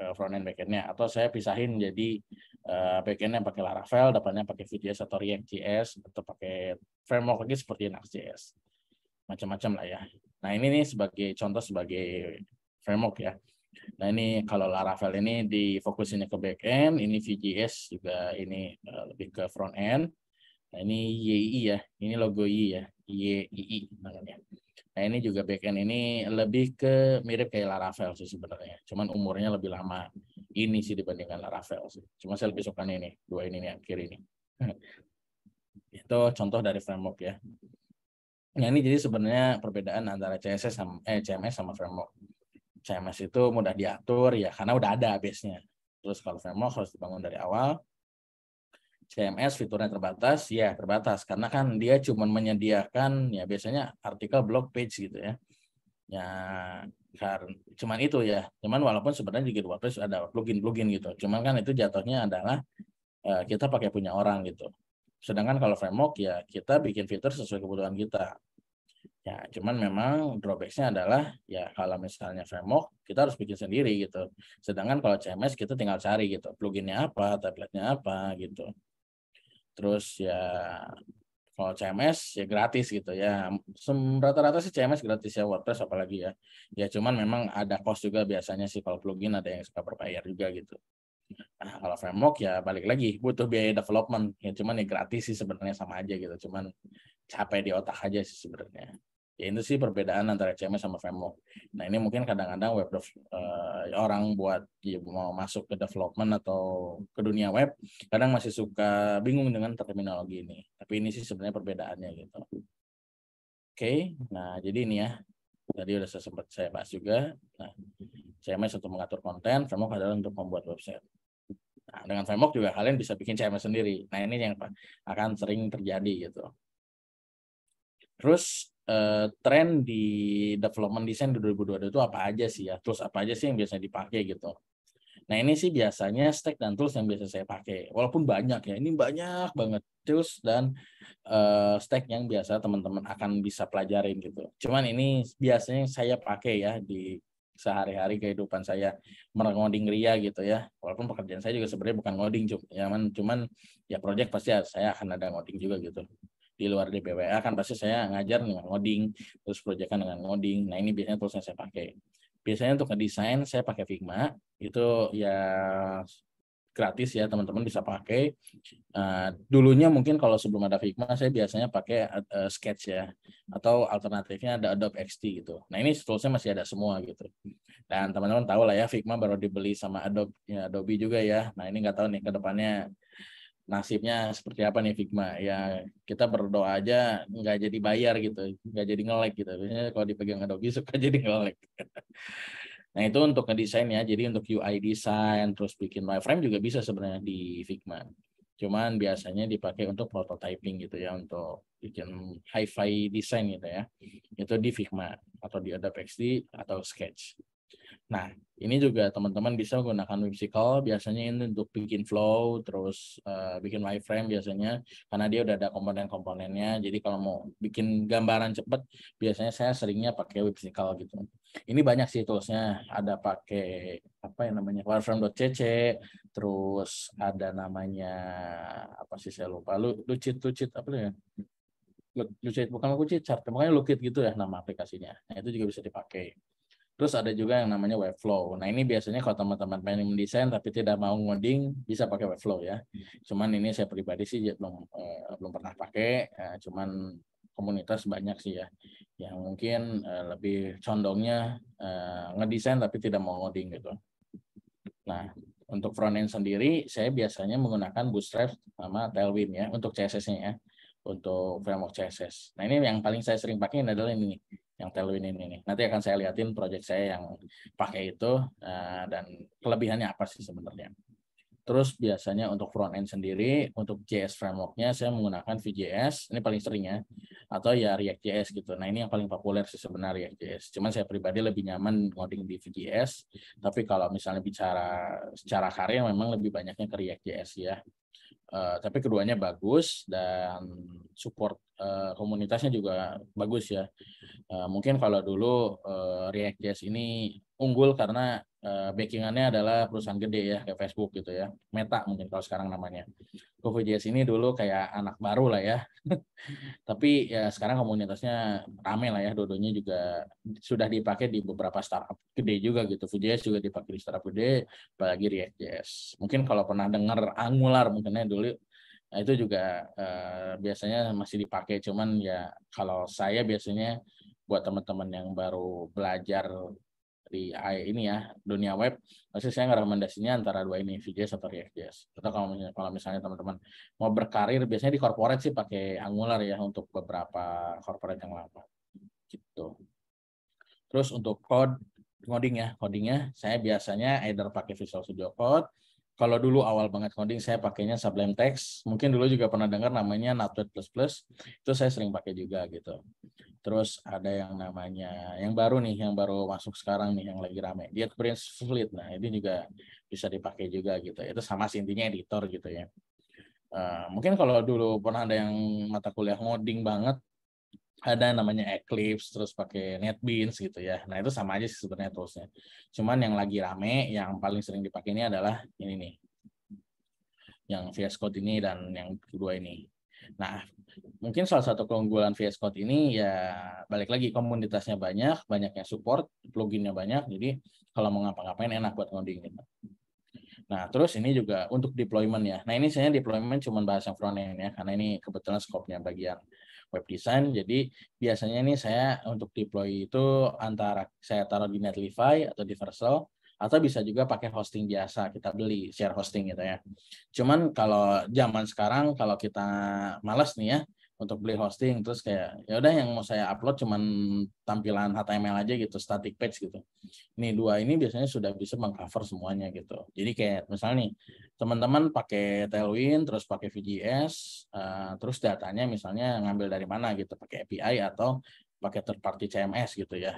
eh, front end back nya atau saya pisahin jadi Eh, backendnya pakai Laravel, depannya pakai Vue.js atau React.js atau pakai framework lagi seperti Next.js, macam-macam lah ya. Nah ini nih sebagai contoh sebagai framework ya. Nah ini kalau Laravel ini difokusin ke backend, ini VJS juga ini eh, lebih ke front end. Nah ini YI ya, ini logo Y ya, YII namanya. Nah ini juga backend ini lebih ke mirip kayak Laravel sih sebenarnya. Cuman umurnya lebih lama ini sih dibandingkan Laravel sih. Cuma saya lebih suka ini, dua ini nih kiri ini. Itu contoh dari framework ya. Nah ini jadi sebenarnya perbedaan antara CSS sama eh, CMS sama framework. CMS itu mudah diatur ya karena udah ada base-nya. Terus kalau framework harus dibangun dari awal. CMS fiturnya terbatas, ya terbatas karena kan dia cuma menyediakan ya biasanya artikel blog page gitu ya. Ya karena cuman itu ya. Cuman walaupun sebenarnya di WordPress ada plugin-plugin gitu. Cuman kan itu jatuhnya adalah uh, kita pakai punya orang gitu. Sedangkan kalau framework ya kita bikin fitur sesuai kebutuhan kita. Ya, cuman memang drawbacksnya adalah ya kalau misalnya framework kita harus bikin sendiri gitu. Sedangkan kalau CMS kita tinggal cari gitu, pluginnya apa, tabletnya apa gitu terus ya kalau CMS ya gratis gitu ya rata-rata sih CMS gratis ya WordPress apalagi ya ya cuman memang ada cost juga biasanya sih kalau plugin ada yang suka berbayar juga gitu nah kalau framework ya balik lagi butuh biaya development ya cuman ya gratis sih sebenarnya sama aja gitu cuman capek di otak aja sih sebenarnya ya itu sih perbedaan antara CMS sama framework. Nah ini mungkin kadang-kadang web dev, uh, orang buat ya, mau masuk ke development atau ke dunia web kadang masih suka bingung dengan terminologi ini. Tapi ini sih sebenarnya perbedaannya gitu. Oke, nah jadi ini ya tadi udah saya sempat saya bahas juga. Nah, CMS untuk mengatur konten, framework adalah untuk membuat website. Nah, dengan framework juga kalian bisa bikin CMS sendiri. Nah ini yang akan sering terjadi gitu. Terus Eh, tren di development design di 2022 itu apa aja sih ya? terus apa aja sih yang biasanya dipakai gitu? Nah ini sih biasanya stack dan tools yang biasa saya pakai. Walaupun banyak ya, ini banyak banget tools dan uh, stack yang biasa teman-teman akan bisa pelajarin gitu. Cuman ini biasanya saya pakai ya di sehari-hari kehidupan saya merengoding Ria gitu ya. Walaupun pekerjaan saya juga sebenarnya bukan ngoding ya, cuman cuman ya project pasti saya akan ada ngoding juga gitu di luar DPWA kan pasti saya ngajar dengan ngoding terus proyekan dengan ngoding nah ini biasanya tools yang saya pakai biasanya untuk desain saya pakai Figma itu ya gratis ya teman-teman bisa pakai uh, dulunya mungkin kalau sebelum ada Figma saya biasanya pakai uh, Sketch ya atau alternatifnya ada Adobe XD gitu nah ini toolsnya masih ada semua gitu dan teman-teman tahu lah ya Figma baru dibeli sama Adobe ya, Adobe juga ya nah ini nggak tahu nih ke depannya nasibnya seperti apa nih Figma ya kita berdoa aja nggak jadi bayar gitu nggak jadi ngelek gitu biasanya kalau dipegang Adobe suka jadi ngelek nah itu untuk ngedesain ya jadi untuk UI design terus bikin wireframe juga bisa sebenarnya di Figma cuman biasanya dipakai untuk prototyping gitu ya untuk bikin high fi design gitu ya itu di Figma atau di Adobe XD atau Sketch Nah, ini juga teman-teman bisa menggunakan whimsical, biasanya ini untuk bikin flow, terus uh, bikin wireframe biasanya, karena dia udah ada komponen-komponennya, jadi kalau mau bikin gambaran cepat, biasanya saya seringnya pakai whimsical gitu. Ini banyak sih toolsnya, ada pakai apa yang namanya wireframe.cc, terus ada namanya, apa sih saya lupa, lu, lucit, lucit, apa tuh ya? Lucid, bukan Lucid Chart, makanya Lucid gitu ya nama aplikasinya. Nah, itu juga bisa dipakai. Terus ada juga yang namanya Webflow. Nah ini biasanya kalau teman-teman pengen mendesain tapi tidak mau ngoding bisa pakai Webflow ya. Cuman ini saya pribadi sih belum eh, belum pernah pakai. Eh, cuman komunitas banyak sih ya yang mungkin eh, lebih condongnya eh, ngedesain tapi tidak mau ngoding gitu. Nah untuk frontend sendiri saya biasanya menggunakan Bootstrap sama Tailwind ya untuk CSS-nya ya untuk framework CSS. Nah ini yang paling saya sering pakai adalah ini yang Tailwind ini nih. Nanti akan saya liatin project saya yang pakai itu uh, dan kelebihannya apa sih sebenarnya. Terus biasanya untuk front end sendiri, untuk JS frameworknya saya menggunakan VJS, ini paling sering ya, atau ya React JS gitu. Nah ini yang paling populer sih sebenarnya React JS. Cuman saya pribadi lebih nyaman ngoding di VJS, tapi kalau misalnya bicara secara karya memang lebih banyaknya ke React JS ya. Uh, tapi keduanya bagus dan support uh, komunitasnya juga bagus ya. Uh, mungkin kalau dulu uh, React.js ini unggul karena uh, backingannya adalah perusahaan gede ya kayak Facebook gitu ya, Meta mungkin kalau sekarang namanya. GoVJS ini dulu kayak anak baru lah ya. Tapi ya sekarang komunitasnya rame lah ya. Dodonya juga sudah dipakai di beberapa startup gede juga gitu. VJS juga dipakai di startup gede, apalagi React.js. Mungkin kalau pernah dengar Angular mungkinnya dulu nah itu juga eh, biasanya masih dipakai, cuman ya kalau saya biasanya buat teman-teman yang baru belajar di ini ya dunia web maksud saya ngerekomendasinya antara dua ini VJS atau React.js atau kalau misalnya kalau misalnya teman-teman mau berkarir biasanya di corporate sih pakai Angular ya untuk beberapa corporate yang lama gitu terus untuk code coding ya codingnya saya biasanya either pakai Visual Studio Code kalau dulu awal banget coding saya pakainya Sublime Text. Mungkin dulu juga pernah dengar namanya Notepad++. Itu saya sering pakai juga gitu. Terus ada yang namanya yang baru nih, yang baru masuk sekarang nih yang lagi rame. Dia Prince Fleet. Nah, ini juga bisa dipakai juga gitu. Itu sama sih intinya editor gitu ya. Uh, mungkin kalau dulu pernah ada yang mata kuliah ngoding banget, ada namanya Eclipse terus pakai NetBeans gitu ya. Nah itu sama aja sih sebenarnya toolsnya. Cuman yang lagi rame yang paling sering dipakai ini adalah ini nih, yang VS Code ini dan yang kedua ini. Nah mungkin salah satu keunggulan VS Code ini ya balik lagi komunitasnya banyak, banyaknya support, pluginnya banyak, jadi kalau mau ngapa-ngapain enak buat ngoding gitu. Nah, terus ini juga untuk deployment ya. Nah, ini saya deployment cuma bahas yang front end ya, karena ini kebetulan scope-nya bagian web design. Jadi biasanya ini saya untuk deploy itu antara saya taruh di Netlify atau di Verso atau bisa juga pakai hosting biasa kita beli share hosting gitu ya. Cuman kalau zaman sekarang kalau kita malas nih ya, untuk beli hosting terus kayak ya udah yang mau saya upload cuman tampilan HTML aja gitu static page gitu. Ini dua ini biasanya sudah bisa mengcover semuanya gitu. Jadi kayak misalnya nih teman-teman pakai Tailwind terus pakai VGS uh, eh, terus datanya misalnya ngambil dari mana gitu pakai API atau pakai third party CMS gitu ya.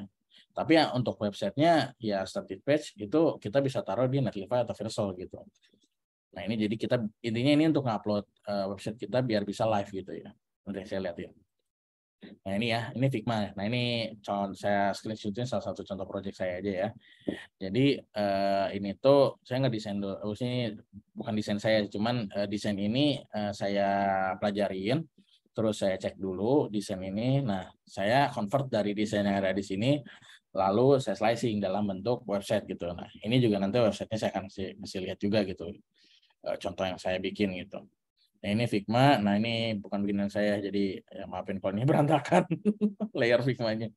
Tapi ya untuk websitenya ya static page itu kita bisa taruh di Netlify atau Versal gitu. Nah ini jadi kita intinya ini untuk ngupload uh, eh, website kita biar bisa live gitu ya. Udah saya lihat ya. Nah ini ya, ini Figma. Nah ini contoh saya screenshotin salah satu contoh project saya aja ya. Jadi uh, ini tuh saya nggak desain dulu. ini bukan desain saya, cuman uh, desain ini uh, saya pelajarin, terus saya cek dulu desain ini. Nah saya convert dari desain yang ada di sini, lalu saya slicing dalam bentuk website gitu. Nah ini juga nanti websitenya saya akan masih masih lihat juga gitu, uh, contoh yang saya bikin gitu. Nah, ini Figma. Nah, ini bukan bikinan saya, jadi ya, maafin kalau ini berantakan layer Figma-nya.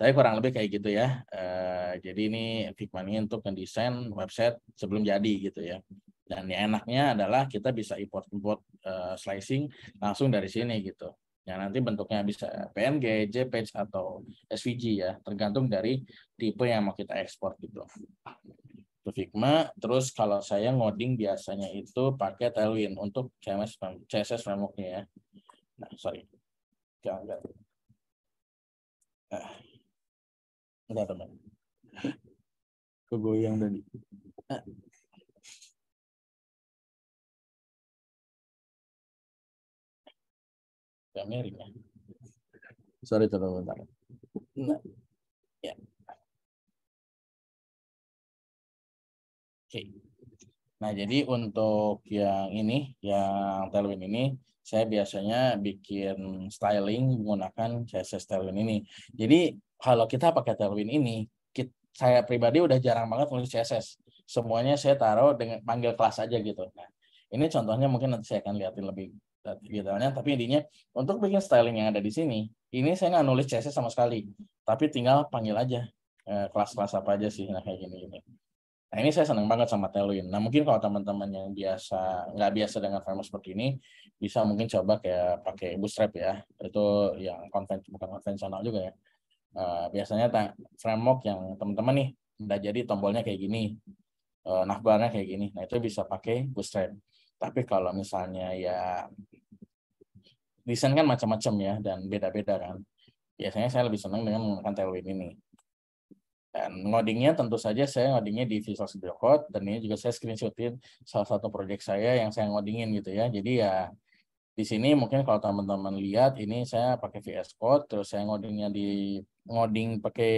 Tapi kurang lebih kayak gitu ya. Uh, jadi ini Figma ini untuk mendesain website sebelum jadi gitu ya. Dan yang enaknya adalah kita bisa import-import uh, slicing langsung dari sini gitu. Ya, nanti bentuknya bisa PNG, JPEG, atau SVG ya, tergantung dari tipe yang mau kita ekspor gitu ke Figma. Terus kalau saya ngoding biasanya itu pakai Tailwind untuk CMS CSS framework-nya ya. Nah, sorry. Jangan, jangan. Ah. Enggak, teman. Kegoyang tadi. Ah. Gak miring ya. Sorry, teman-teman. Nah, ya. Nah, jadi untuk yang ini, yang tailwind ini, saya biasanya bikin styling menggunakan CSS tailwind ini. Jadi, kalau kita pakai tailwind ini, kita, saya pribadi udah jarang banget nulis CSS. Semuanya saya taruh dengan panggil kelas aja gitu. Nah, ini contohnya mungkin nanti saya akan lihatin lebih detailnya, tapi intinya untuk bikin styling yang ada di sini, ini saya nggak nulis CSS sama sekali, tapi tinggal panggil aja eh, kelas-kelas apa aja sih, nah kayak gini-gini. Nah ini saya senang banget sama Tailwind. Nah mungkin kalau teman-teman yang biasa nggak biasa dengan framework seperti ini bisa mungkin coba kayak pakai Bootstrap ya. Itu yang konven bukan konvensional juga ya. Uh, biasanya framework yang teman-teman nih udah jadi tombolnya kayak gini, uh, navbarnya kayak gini. Nah itu bisa pakai Bootstrap. Tapi kalau misalnya ya desain kan macam-macam ya dan beda-beda kan. Biasanya saya lebih senang dengan menggunakan Tailwind ini. Dan ngodingnya tentu saja saya ngodingnya di Visual Studio Code dan ini juga saya screenshotin salah satu project saya yang saya ngodingin gitu ya. Jadi ya di sini mungkin kalau teman-teman lihat ini saya pakai VS Code terus saya ngodingnya di ngoding pakai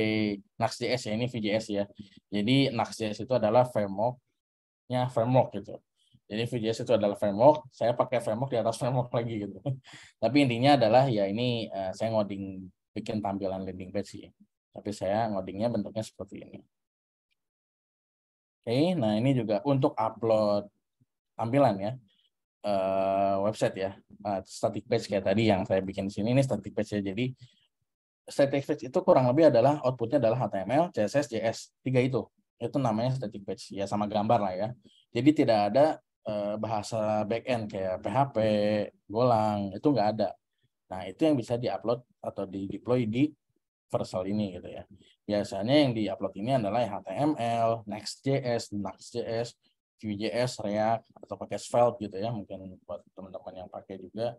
Next.js ya ini VJS ya. Jadi Next.js itu adalah frameworknya framework gitu. Jadi VJS itu adalah framework, saya pakai framework di atas framework lagi gitu. Tapi intinya adalah ya ini eh, saya ngoding bikin tampilan landing page sih. Tapi saya ngodingnya bentuknya seperti ini. Oke, okay, nah ini juga untuk upload tampilan ya. Uh, website ya. Uh, static page kayak tadi yang saya bikin di sini ini static page ya. Jadi static page itu kurang lebih adalah outputnya adalah HTML, CSS, JS. Tiga itu. Itu namanya static page. Ya sama gambar lah ya. Jadi tidak ada uh, bahasa backend kayak PHP, Golang, itu nggak ada. Nah, itu yang bisa diupload atau di deploy di universal ini gitu ya. Biasanya yang diupload ini adalah HTML, Next.js, Next.js, Vue.js, React atau pakai Svelte gitu ya mungkin buat teman-teman yang pakai juga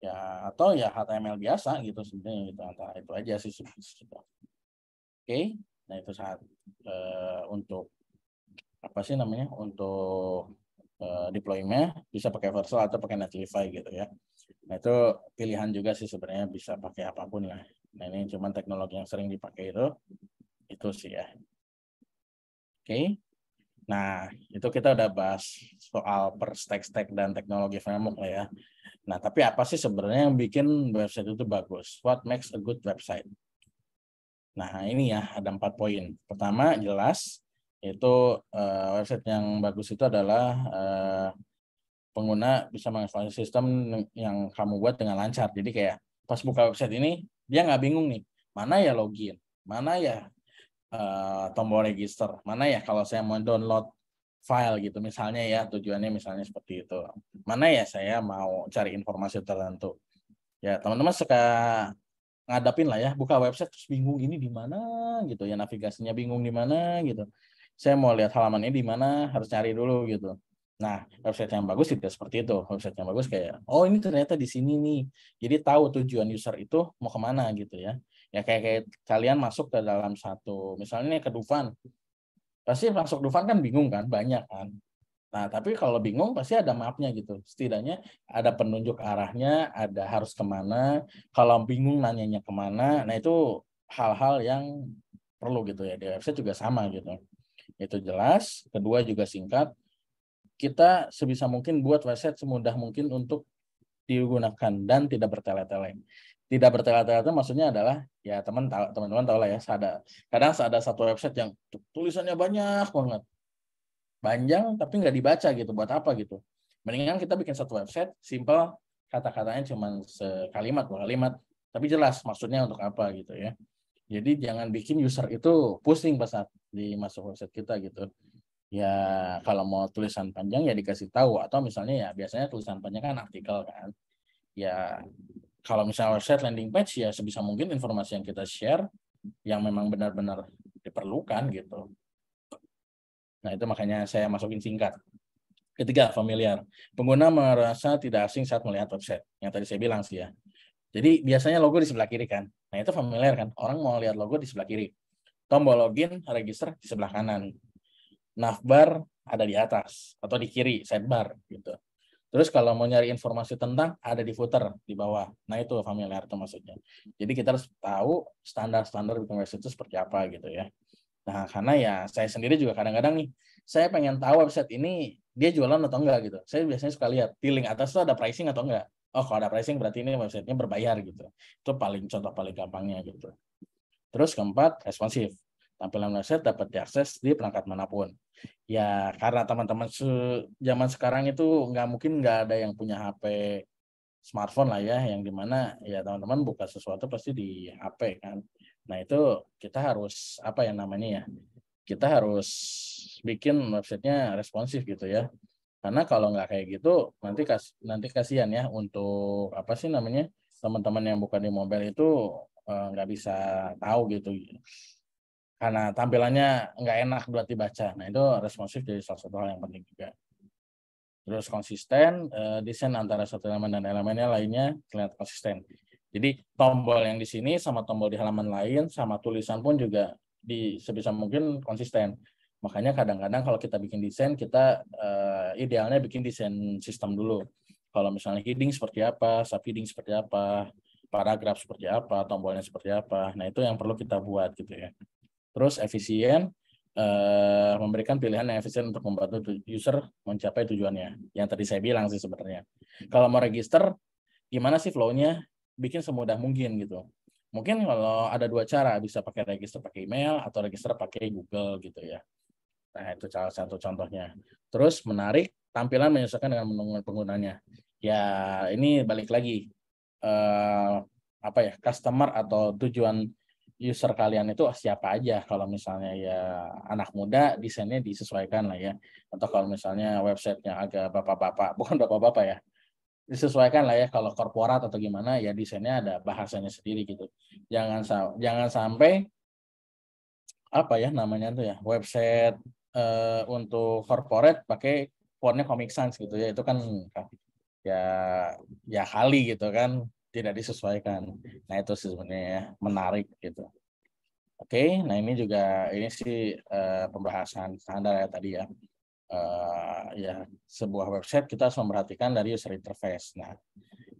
ya atau ya HTML biasa gitu sebenarnya gitu antara itu aja sih sebenarnya. Oke, nah itu saat uh, untuk apa sih namanya untuk uh, eh, deployment bisa pakai Versal atau pakai Netlify gitu ya. Nah itu pilihan juga sih sebenarnya bisa pakai apapun lah. Nah, ini cuman teknologi yang sering dipakai itu itu sih ya. Oke. Okay. Nah, itu kita udah bahas soal per stack-stack dan teknologi framework lah ya. Nah, tapi apa sih sebenarnya yang bikin website itu bagus? What makes a good website? Nah, ini ya ada empat poin. Pertama, jelas itu uh, website yang bagus itu adalah uh, pengguna bisa mengeksplorasi sistem yang kamu buat dengan lancar. Jadi kayak pas buka website ini dia nggak bingung nih, mana ya login, mana ya uh, tombol register, mana ya kalau saya mau download file gitu misalnya ya tujuannya misalnya seperti itu mana ya saya mau cari informasi tertentu ya teman-teman suka ngadapin lah ya buka website terus bingung ini di mana gitu ya navigasinya bingung di mana gitu saya mau lihat halaman ini di mana harus cari dulu gitu Nah, website yang bagus tidak seperti itu. Website yang bagus kayak, oh ini ternyata di sini nih. Jadi tahu tujuan user itu mau kemana gitu ya. Ya kayak, kayak kalian masuk ke dalam satu, misalnya ke Dufan. Pasti masuk Dufan kan bingung kan, banyak kan. Nah, tapi kalau bingung pasti ada mapnya gitu. Setidaknya ada penunjuk arahnya, ada harus kemana. Kalau bingung nanyanya kemana, nah itu hal-hal yang perlu gitu ya. Di website juga sama gitu. Itu jelas. Kedua juga singkat kita sebisa mungkin buat website semudah mungkin untuk digunakan dan tidak bertele-tele. Tidak bertele-tele itu maksudnya adalah ya teman teman-teman tahu lah ya ada kadang ada satu website yang tulisannya banyak banget panjang tapi nggak dibaca gitu buat apa gitu mendingan kita bikin satu website simple kata-katanya cuma sekalimat dua kalimat tapi jelas maksudnya untuk apa gitu ya jadi jangan bikin user itu pusing pas di masuk website kita gitu ya kalau mau tulisan panjang ya dikasih tahu atau misalnya ya biasanya tulisan panjang kan artikel kan ya kalau misalnya website landing page ya sebisa mungkin informasi yang kita share yang memang benar-benar diperlukan gitu nah itu makanya saya masukin singkat ketiga familiar pengguna merasa tidak asing saat melihat website yang tadi saya bilang sih ya jadi biasanya logo di sebelah kiri kan nah itu familiar kan orang mau lihat logo di sebelah kiri tombol login register di sebelah kanan navbar ada di atas atau di kiri sidebar gitu. Terus kalau mau nyari informasi tentang ada di footer di bawah. Nah itu familiar itu maksudnya. Jadi kita harus tahu standar-standar e-commerce itu seperti apa gitu ya. Nah karena ya saya sendiri juga kadang-kadang nih saya pengen tahu website ini dia jualan atau enggak gitu. Saya biasanya suka lihat di link atas tuh ada pricing atau enggak. Oh kalau ada pricing berarti ini websitenya berbayar gitu. Itu paling contoh paling gampangnya gitu. Terus keempat responsif. Tampilan website dapat diakses di perangkat manapun. Ya karena teman-teman se zaman sekarang itu nggak mungkin nggak ada yang punya HP smartphone lah ya, yang dimana ya teman-teman buka sesuatu pasti di HP kan. Nah itu kita harus apa ya namanya ya, kita harus bikin websitenya responsif gitu ya. Karena kalau nggak kayak gitu nanti kas nanti kasihan ya untuk apa sih namanya teman-teman yang bukan di mobile itu eh, nggak bisa tahu gitu karena tampilannya nggak enak buat dibaca. Nah itu responsif jadi salah satu hal yang penting juga. Terus konsisten, eh, desain antara satu elemen dan elemennya lainnya kelihatan konsisten. Jadi tombol yang di sini sama tombol di halaman lain sama tulisan pun juga di sebisa mungkin konsisten. Makanya kadang-kadang kalau kita bikin desain kita uh, idealnya bikin desain sistem dulu. Kalau misalnya heading seperti apa, subheading seperti apa, paragraf seperti apa, tombolnya seperti apa. Nah, itu yang perlu kita buat gitu ya terus efisien eh, memberikan pilihan yang efisien untuk membantu user mencapai tujuannya yang tadi saya bilang sih sebenarnya kalau mau register gimana sih flow-nya bikin semudah mungkin gitu mungkin kalau ada dua cara bisa pakai register pakai email atau register pakai Google gitu ya nah itu salah satu contohnya terus menarik tampilan menyesuaikan dengan penggunanya ya ini balik lagi eh, apa ya customer atau tujuan user kalian itu siapa aja kalau misalnya ya anak muda desainnya disesuaikan lah ya atau kalau misalnya websitenya agak bapak-bapak bukan bapak-bapak ya disesuaikan lah ya kalau korporat atau gimana ya desainnya ada bahasanya sendiri gitu jangan jangan sampai apa ya namanya tuh ya website uh, untuk corporate pakai fontnya Comic Sans gitu ya itu kan ya ya kali gitu kan tidak disesuaikan. Nah itu sebenarnya ya, menarik gitu. Oke, nah ini juga ini sih uh, pembahasan standar ya tadi ya. Uh, ya sebuah website kita harus memperhatikan dari user interface. Nah,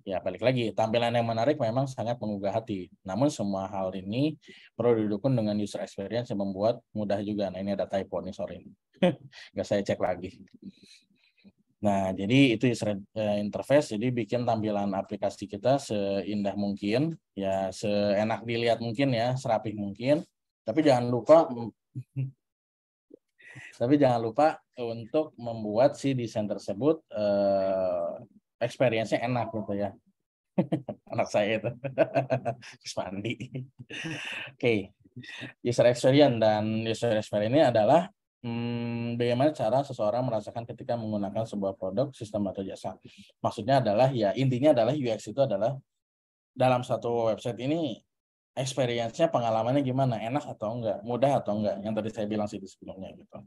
ya balik lagi tampilan yang menarik memang sangat menggugah hati. Namun semua hal ini perlu didukung dengan user experience yang membuat mudah juga. Nah ini ada typo nih sorry, nggak saya cek lagi. Nah, jadi itu user eh, interface, jadi bikin tampilan aplikasi kita seindah mungkin, ya seenak dilihat mungkin ya, serapih mungkin. Tapi jangan lupa tapi jangan lupa untuk membuat si desain tersebut eh, experience-nya enak gitu ya. anak saya itu. Terus mandi. Oke. Okay. User experience dan user experience ini adalah hmm, bagaimana cara seseorang merasakan ketika menggunakan sebuah produk, sistem atau jasa. Maksudnya adalah ya intinya adalah UX itu adalah dalam satu website ini experience-nya pengalamannya gimana, enak atau enggak, mudah atau enggak, yang tadi saya bilang sih di sebelumnya gitu.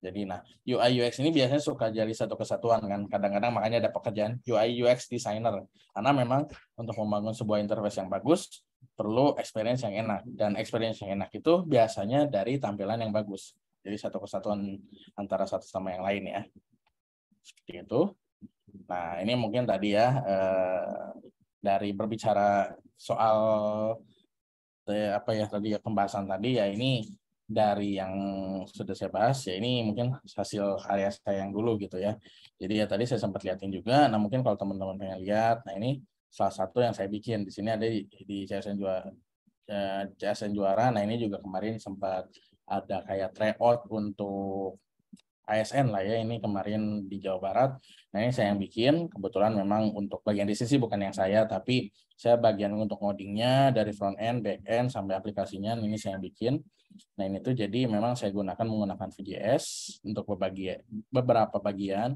Jadi nah UI UX ini biasanya suka jadi satu kesatuan kan. Kadang-kadang makanya ada pekerjaan UI UX designer. Karena memang untuk membangun sebuah interface yang bagus perlu experience yang enak dan experience yang enak itu biasanya dari tampilan yang bagus. Jadi satu kesatuan antara satu sama yang lain ya. Seperti itu. Nah, ini mungkin tadi ya eh, dari berbicara soal eh, apa ya tadi ya pembahasan tadi ya ini dari yang sudah saya bahas ya ini mungkin hasil karya saya yang dulu gitu ya. Jadi ya tadi saya sempat liatin juga. Nah mungkin kalau teman-teman pengen lihat, nah ini salah satu yang saya bikin di sini ada di, di CSN juara eh, CSN juara. Nah ini juga kemarin sempat ada kayak tryout untuk ASN lah ya ini kemarin di Jawa Barat. Nah ini saya yang bikin kebetulan memang untuk bagian di sisi bukan yang saya tapi saya bagian untuk codingnya dari front end, back end sampai aplikasinya ini saya yang bikin. Nah ini tuh jadi memang saya gunakan menggunakan VJS untuk berbagi beberapa bagian.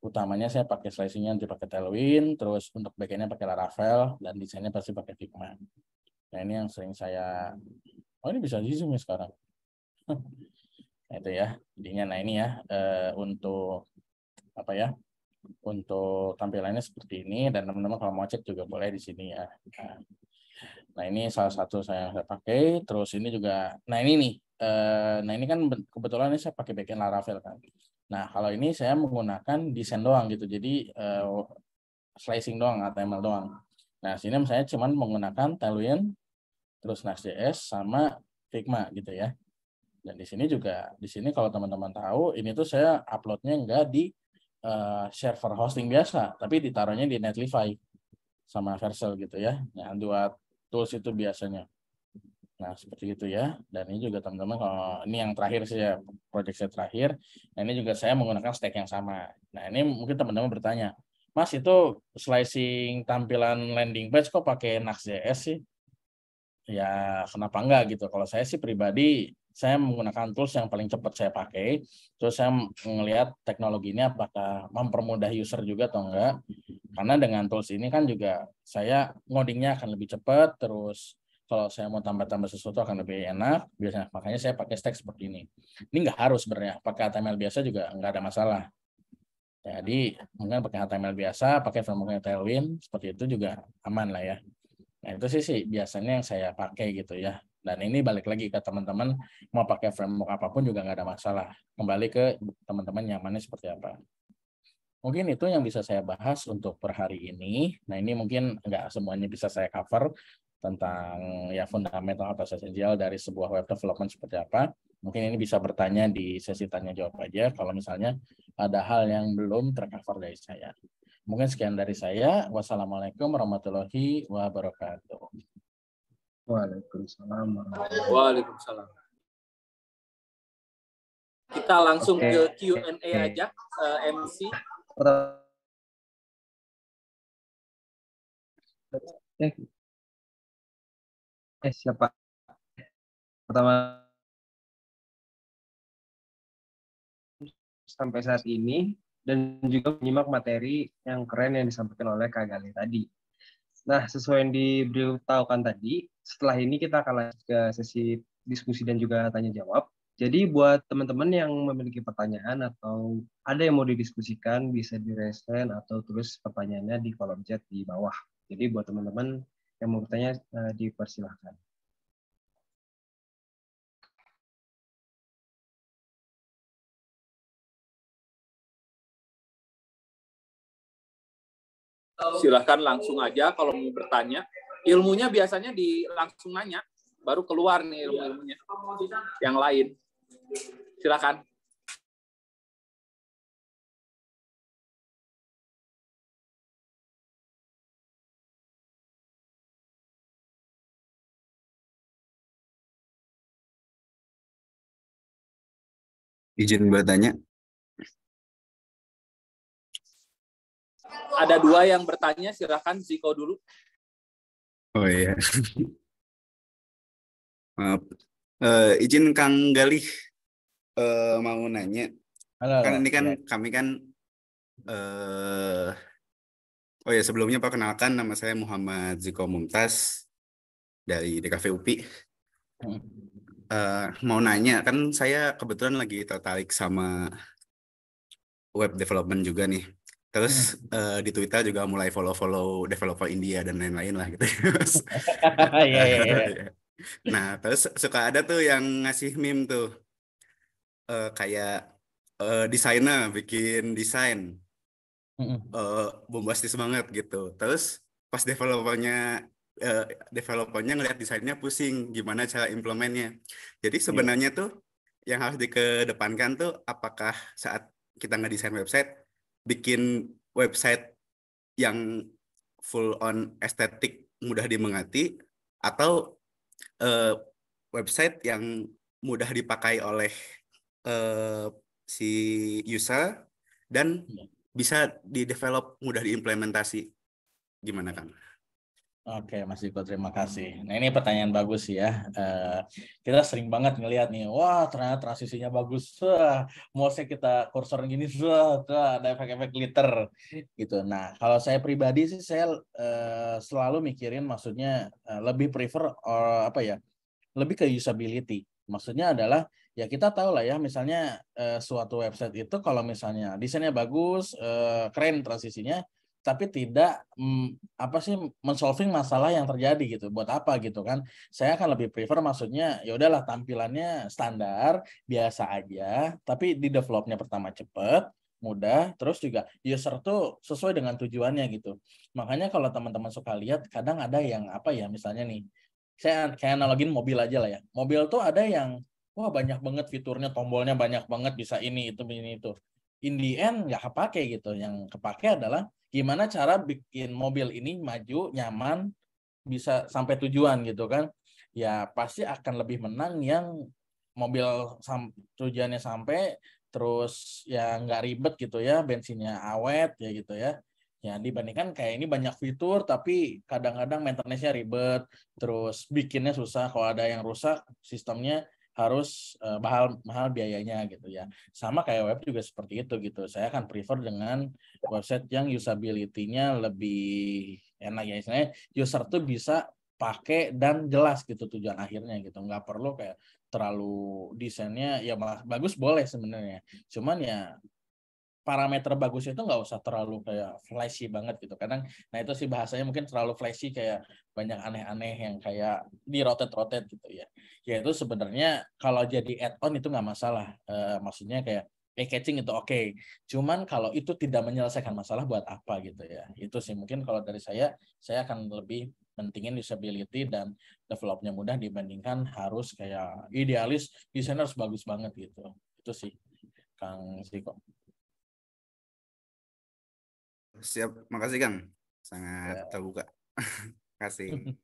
Utamanya saya pakai slicingnya nanti pakai Tailwind, terus untuk back backendnya pakai Laravel dan desainnya pasti pakai Figma. Nah ini yang sering saya Oh ini bisa di zoom ya sekarang nah, itu ya jadinya nah ini ya uh, untuk apa ya untuk tampilannya seperti ini dan teman-teman kalau mau cek juga boleh di sini ya nah ini salah satu saya saya pakai terus ini juga nah ini nih uh, nah ini kan kebetulan ini saya pakai backend Laravel kan nah kalau ini saya menggunakan desain doang gitu jadi uh, slicing doang HTML doang nah sini saya cuman menggunakan Tailwind terus Next.js sama Figma gitu ya dan di sini juga, di sini kalau teman-teman tahu, ini tuh saya uploadnya nggak di uh, server hosting biasa, tapi ditaruhnya di Netlify sama Versal gitu ya. Nah, dua tools itu biasanya. Nah, seperti itu ya. Dan ini juga teman-teman kalau ini yang terakhir sih ya project saya terakhir, nah ini juga saya menggunakan stack yang sama. Nah, ini mungkin teman-teman bertanya, "Mas, itu slicing tampilan landing page kok pakai Next.js sih?" Ya, kenapa enggak gitu. Kalau saya sih pribadi saya menggunakan tools yang paling cepat saya pakai. Terus saya melihat teknologi ini apakah mempermudah user juga atau enggak. Karena dengan tools ini kan juga saya ngodingnya akan lebih cepat, terus kalau saya mau tambah-tambah sesuatu akan lebih enak biasanya makanya saya pakai stack seperti ini ini enggak harus sebenarnya pakai HTML biasa juga enggak ada masalah jadi mungkin pakai HTML biasa pakai framework Tailwind seperti itu juga aman lah ya nah itu sih sih biasanya yang saya pakai gitu ya dan ini balik lagi ke teman-teman mau pakai framework apapun juga nggak ada masalah. Kembali ke teman-teman nyamannya seperti apa. Mungkin itu yang bisa saya bahas untuk per hari ini. Nah ini mungkin nggak semuanya bisa saya cover tentang ya fundamental atau esensial dari sebuah web development seperti apa. Mungkin ini bisa bertanya di sesi tanya jawab aja kalau misalnya ada hal yang belum tercover dari saya. Mungkin sekian dari saya. Wassalamualaikum warahmatullahi wabarakatuh. Waalaikumsalam. Waalaikumsalam. Kita langsung okay. ke Q&A okay. aja, uh, eh, MC. Eh, eh, siapa? Pertama sampai saat ini dan juga menyimak materi yang keren yang disampaikan oleh Kak Gali tadi. Nah, sesuai yang diberitahukan tadi, setelah ini kita akan lanjut ke sesi diskusi dan juga tanya jawab. Jadi buat teman-teman yang memiliki pertanyaan atau ada yang mau didiskusikan bisa di atau tulis pertanyaannya di kolom chat di bawah. Jadi buat teman-teman yang mau bertanya eh, dipersilahkan. silahkan langsung aja kalau mau bertanya. Ilmunya biasanya di langsung nanya, baru keluar nih ilmu-ilmunya. Iya. Yang lain. Silakan. Izin bertanya. ada dua yang bertanya, silahkan Ziko dulu. Oh iya. Maaf. Uh, izin Kang Galih uh, mau nanya. Halo, kan ini kan ya. kami kan uh, Oh ya sebelumnya perkenalkan nama saya Muhammad Ziko Mumtaz dari DKV UPI. Uh, hmm. mau nanya kan saya kebetulan lagi tertarik sama web development juga nih. Terus hmm. uh, di Twitter juga mulai follow-follow developer India dan lain-lain lah gitu. yeah, yeah, yeah. Nah, terus suka ada tuh yang ngasih meme tuh. Uh, kayak uh, desainer bikin desain. Uh, bombastis banget gitu. Terus pas developernya uh, developernya ngelihat desainnya pusing gimana cara implementnya. Jadi iya. sebenarnya yeah. tuh yang harus dikedepankan tuh apakah saat kita ngedesain website bikin website yang full on estetik mudah dimengerti atau uh, website yang mudah dipakai oleh uh, si user dan iya. bisa di develop mudah diimplementasi gimana kan? Oke, Mas Diko, terima kasih. Nah, ini pertanyaan bagus ya. Uh, kita sering banget ngelihat nih, wah ternyata transisinya bagus, mau saya kita kursor gini, wah ada efek-efek glitter gitu. Nah, kalau saya pribadi sih saya uh, selalu mikirin, maksudnya uh, lebih prefer or, apa ya, lebih ke usability. Maksudnya adalah ya kita tahu lah ya, misalnya uh, suatu website itu kalau misalnya desainnya bagus, uh, keren transisinya, tapi tidak hmm, apa sih mensolving masalah yang terjadi gitu buat apa gitu kan saya akan lebih prefer maksudnya ya udahlah tampilannya standar biasa aja tapi di developnya pertama cepet mudah terus juga user tuh sesuai dengan tujuannya gitu makanya kalau teman-teman suka lihat kadang ada yang apa ya misalnya nih saya kayak analogin mobil aja lah ya mobil tuh ada yang wah banyak banget fiturnya tombolnya banyak banget bisa ini itu ini itu in the end nggak kepake gitu yang kepake adalah gimana cara bikin mobil ini maju nyaman bisa sampai tujuan gitu kan ya pasti akan lebih menang yang mobil sam tujuannya sampai terus ya nggak ribet gitu ya bensinnya awet ya gitu ya ya dibandingkan kayak ini banyak fitur tapi kadang-kadang maintenance-nya ribet terus bikinnya susah kalau ada yang rusak sistemnya harus uh, mahal mahal biayanya gitu ya. Sama kayak web juga seperti itu gitu. Saya akan prefer dengan website yang usability-nya lebih enak ya. Istilahnya user tuh bisa pakai dan jelas gitu tujuan akhirnya gitu nggak perlu kayak terlalu desainnya ya bagus boleh sebenarnya cuman ya parameter bagusnya itu nggak usah terlalu kayak flashy banget gitu kadang nah itu sih bahasanya mungkin terlalu flashy kayak banyak aneh-aneh yang kayak di rotate rotate gitu ya ya itu sebenarnya kalau jadi add on itu nggak masalah e, maksudnya kayak packaging itu oke okay. cuman kalau itu tidak menyelesaikan masalah buat apa gitu ya itu sih mungkin kalau dari saya saya akan lebih pentingin disability dan developnya mudah dibandingkan harus kayak idealis desainer harus bagus banget gitu itu sih Kang Siko. Siap, makasih Kang. Sangat ya. terbuka. kasih.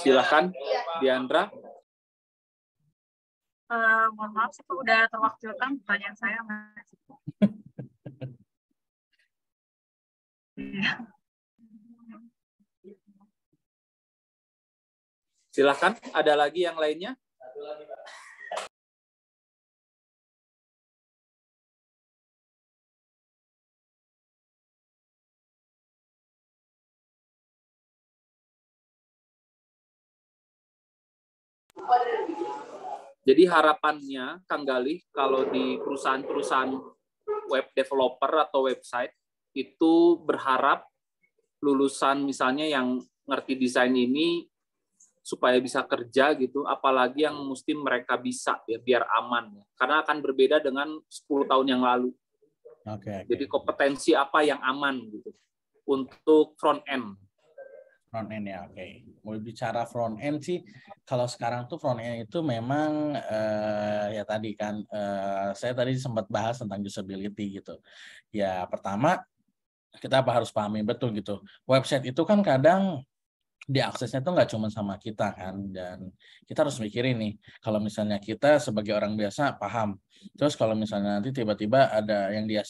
Silahkan, iya. Diandra. Uh, mohon maaf, sih, udah terwakilkan pertanyaan saya. Iya. Silahkan, ada lagi yang lainnya? lagi, Pak. Jadi harapannya Kang Galih kalau di perusahaan-perusahaan web developer atau website itu berharap lulusan misalnya yang ngerti desain ini supaya bisa kerja gitu, apalagi yang mesti mereka bisa ya biar aman ya. Karena akan berbeda dengan 10 tahun yang lalu. Oke. Okay, okay. Jadi kompetensi apa yang aman gitu untuk front end front end ya oke okay. mau bicara front end sih kalau sekarang tuh front end itu memang uh, ya tadi kan uh, saya tadi sempat bahas tentang usability gitu ya pertama kita apa harus pahami betul gitu website itu kan kadang di aksesnya tuh nggak cuma sama kita kan dan kita harus mikirin nih kalau misalnya kita sebagai orang biasa paham terus kalau misalnya nanti tiba-tiba ada yang dia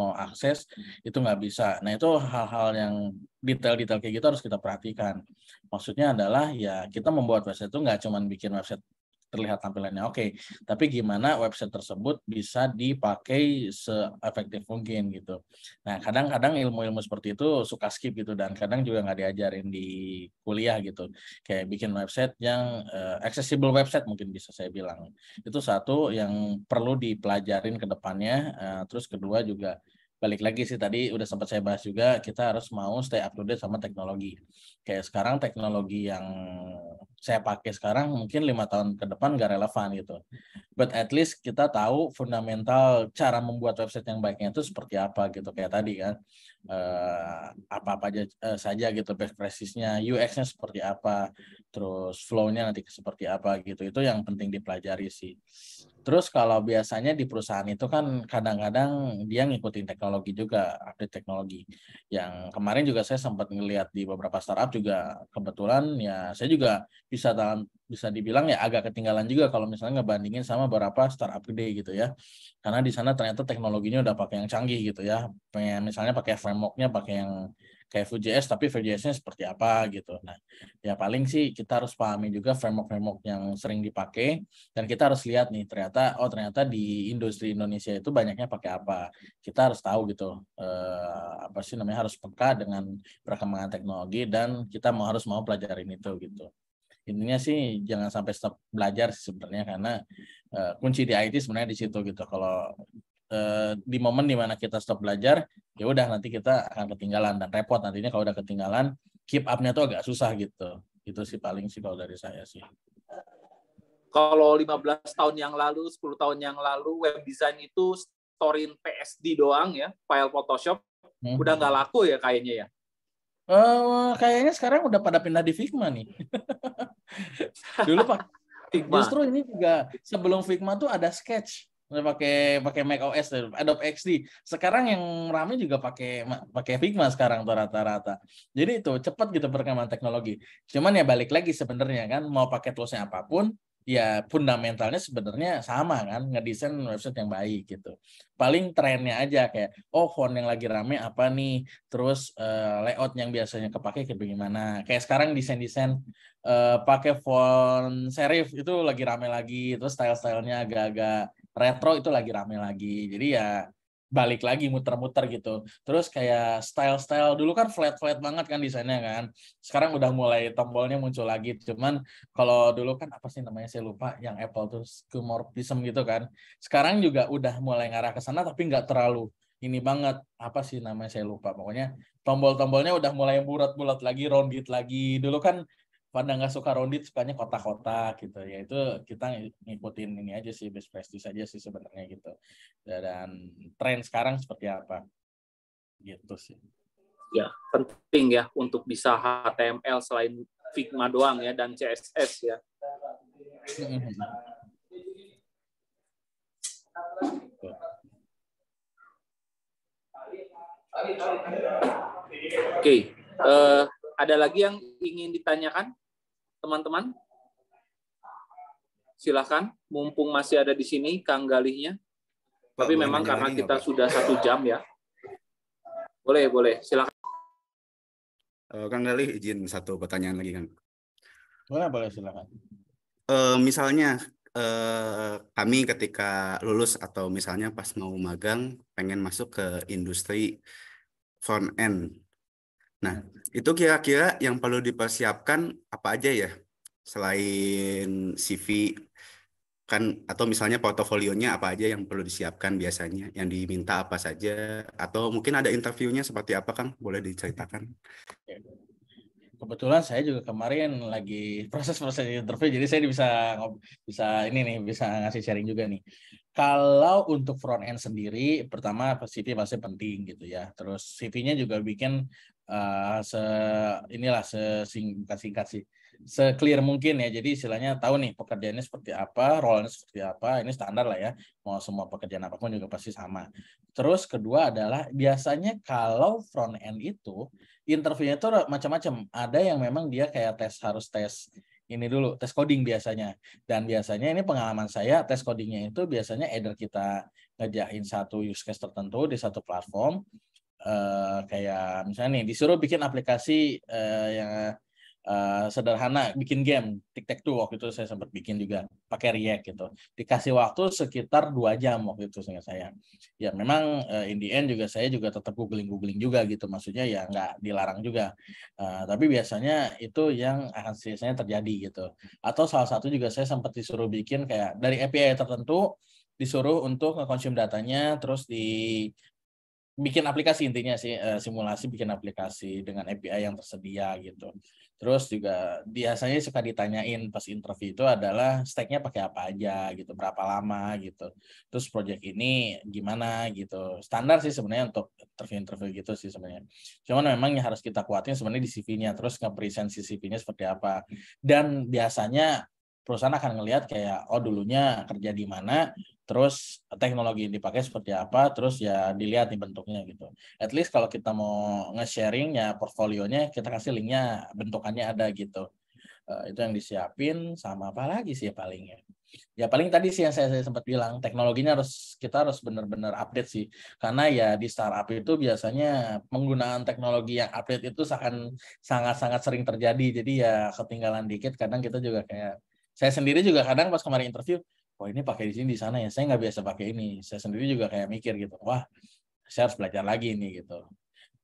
mau akses itu nggak bisa nah itu hal-hal yang detail-detail kayak gitu harus kita perhatikan maksudnya adalah ya kita membuat website itu nggak cuma bikin website terlihat tampilannya oke okay. tapi gimana website tersebut bisa dipakai seefektif mungkin gitu nah kadang-kadang ilmu-ilmu seperti itu suka skip gitu dan kadang juga nggak diajarin di kuliah gitu kayak bikin website yang uh, accessible website mungkin bisa saya bilang itu satu yang perlu dipelajarin ke depannya uh, terus kedua juga balik lagi sih tadi udah sempat saya bahas juga kita harus mau stay up to date sama teknologi kayak sekarang teknologi yang saya pakai sekarang mungkin lima tahun ke depan nggak relevan gitu but at least kita tahu fundamental cara membuat website yang baiknya itu seperti apa gitu kayak tadi kan Eh, apa-apa aja uh, saja gitu best practice-nya, UX-nya seperti apa, terus flow-nya nanti seperti apa gitu. Itu yang penting dipelajari sih. Terus kalau biasanya di perusahaan itu kan kadang-kadang dia ngikutin teknologi juga, update teknologi. Yang kemarin juga saya sempat ngelihat di beberapa startup juga kebetulan ya saya juga bisa dalam bisa dibilang ya agak ketinggalan juga kalau misalnya ngebandingin sama beberapa startup gede gitu ya. Karena di sana ternyata teknologinya udah pakai yang canggih gitu ya. Pengen misalnya pakai frameworknya pakai yang kayak Vue.js tapi Vue.js-nya seperti apa gitu. Nah, ya paling sih kita harus pahami juga framework-framework yang sering dipakai dan kita harus lihat nih ternyata oh ternyata di industri Indonesia itu banyaknya pakai apa. Kita harus tahu gitu eh, apa sih namanya harus peka dengan perkembangan teknologi dan kita mau harus mau pelajarin itu gitu intinya sih jangan sampai stop belajar sebenarnya karena uh, kunci di IT sebenarnya di situ gitu. Kalau uh, di momen dimana kita stop belajar, ya udah nanti kita akan ketinggalan dan repot nantinya kalau udah ketinggalan keep upnya tuh agak susah gitu. Itu sih paling sih kalau dari saya sih. Kalau 15 tahun yang lalu, 10 tahun yang lalu web design itu storein PSD doang ya, file Photoshop hmm. udah nggak laku ya kayaknya ya. Uh, kayaknya sekarang udah pada pindah di Figma nih. Dulu pak, Figma. justru ini juga sebelum Figma tuh ada Sketch, pakai pakai Mac OS, Adobe XD. Sekarang yang ramai juga pakai pakai Figma sekarang rata-rata. Jadi itu cepat gitu perkembangan teknologi. Cuman ya balik lagi sebenarnya kan mau pakai toolsnya apapun, ya fundamentalnya sebenarnya sama kan ngedesain website yang baik gitu paling trennya aja kayak oh font yang lagi rame apa nih terus uh, layout yang biasanya kepake kayak bagaimana kayak sekarang desain desain uh, pakai font serif itu lagi rame lagi terus style stylenya agak-agak retro itu lagi rame lagi jadi ya balik lagi muter-muter gitu. Terus kayak style-style dulu kan flat-flat banget kan desainnya kan. Sekarang udah mulai tombolnya muncul lagi. Cuman kalau dulu kan apa sih namanya saya lupa yang Apple tuh skeuomorphism gitu kan. Sekarang juga udah mulai ngarah ke sana tapi nggak terlalu ini banget apa sih namanya saya lupa pokoknya tombol-tombolnya udah mulai bulat-bulat lagi rounded lagi dulu kan pada nggak suka rondit sukanya kota-kota gitu ya itu kita ngikutin ini aja sih best practice aja sih sebenarnya gitu dan tren sekarang seperti apa gitu sih ya penting ya untuk bisa HTML selain Figma doang ya dan CSS ya mm-hmm. Oke, okay. uh, eh, ada lagi yang ingin ditanyakan, teman-teman? Silahkan, mumpung masih ada di sini, Kang Galihnya. Pak, Tapi memang karena kita Pak? sudah satu jam ya. Boleh, boleh. Silahkan. Eh, Kang Galih, izin satu pertanyaan lagi, Kang. Boleh, boleh. Silakan. Uh, eh, misalnya, eh, kami ketika lulus atau misalnya pas mau magang, pengen masuk ke industri front end Nah, itu kira-kira yang perlu dipersiapkan apa aja ya? Selain CV kan atau misalnya portofolionya apa aja yang perlu disiapkan biasanya, yang diminta apa saja atau mungkin ada interviewnya seperti apa Kang? Boleh diceritakan? Kebetulan saya juga kemarin lagi proses-proses interview jadi saya bisa bisa ini nih bisa ngasih sharing juga nih. Kalau untuk front end sendiri pertama CV pasti penting gitu ya. Terus CV-nya juga bikin uh, se inilah sesingkat singkat sih seclear mungkin ya. Jadi istilahnya tahu nih pekerjaannya seperti apa, role-nya seperti apa. Ini standar lah ya. Mau semua pekerjaan apapun juga pasti sama. Terus kedua adalah biasanya kalau front end itu interviewnya itu macam-macam. Ada yang memang dia kayak tes harus tes ini dulu tes coding biasanya dan biasanya ini pengalaman saya tes codingnya itu biasanya either kita ngejahin satu use case tertentu di satu platform Eh, kayak misalnya nih disuruh bikin aplikasi uh, yang uh, sederhana bikin game tic tac toe waktu itu saya sempat bikin juga pakai React gitu dikasih waktu sekitar dua jam waktu itu sehingga saya ya memang uh, in the end juga saya juga tetap googling googling juga gitu maksudnya ya nggak dilarang juga uh, tapi biasanya itu yang akan biasanya terjadi gitu atau salah satu juga saya sempat disuruh bikin kayak dari API tertentu disuruh untuk nge-consume datanya terus di bikin aplikasi intinya sih eh, simulasi bikin aplikasi dengan API yang tersedia gitu. Terus juga biasanya suka ditanyain pas interview itu adalah stack pakai apa aja gitu, berapa lama gitu. Terus project ini gimana gitu. Standar sih sebenarnya untuk interview-interview gitu sih sebenarnya. Cuman memang yang harus kita kuatin sebenarnya di CV-nya, terus nge-present CV-nya seperti apa. Dan biasanya perusahaan akan ngelihat kayak oh dulunya kerja di mana, terus teknologi yang dipakai seperti apa, terus ya dilihat nih bentuknya gitu. At least kalau kita mau nge-sharing ya portfolionya kita kasih linknya bentukannya ada gitu. Eh, itu yang disiapin sama apa lagi sih ya palingnya? ya ya paling tadi sih yang saya, saya sempat bilang teknologinya harus kita harus benar-benar update sih karena ya di startup itu biasanya penggunaan teknologi yang update itu akan sangat-sangat sering terjadi jadi ya ketinggalan dikit kadang kita juga kayak saya sendiri juga kadang pas kemarin interview wah oh, ini pakai di sini di sana ya saya nggak biasa pakai ini saya sendiri juga kayak mikir gitu wah saya harus belajar lagi ini gitu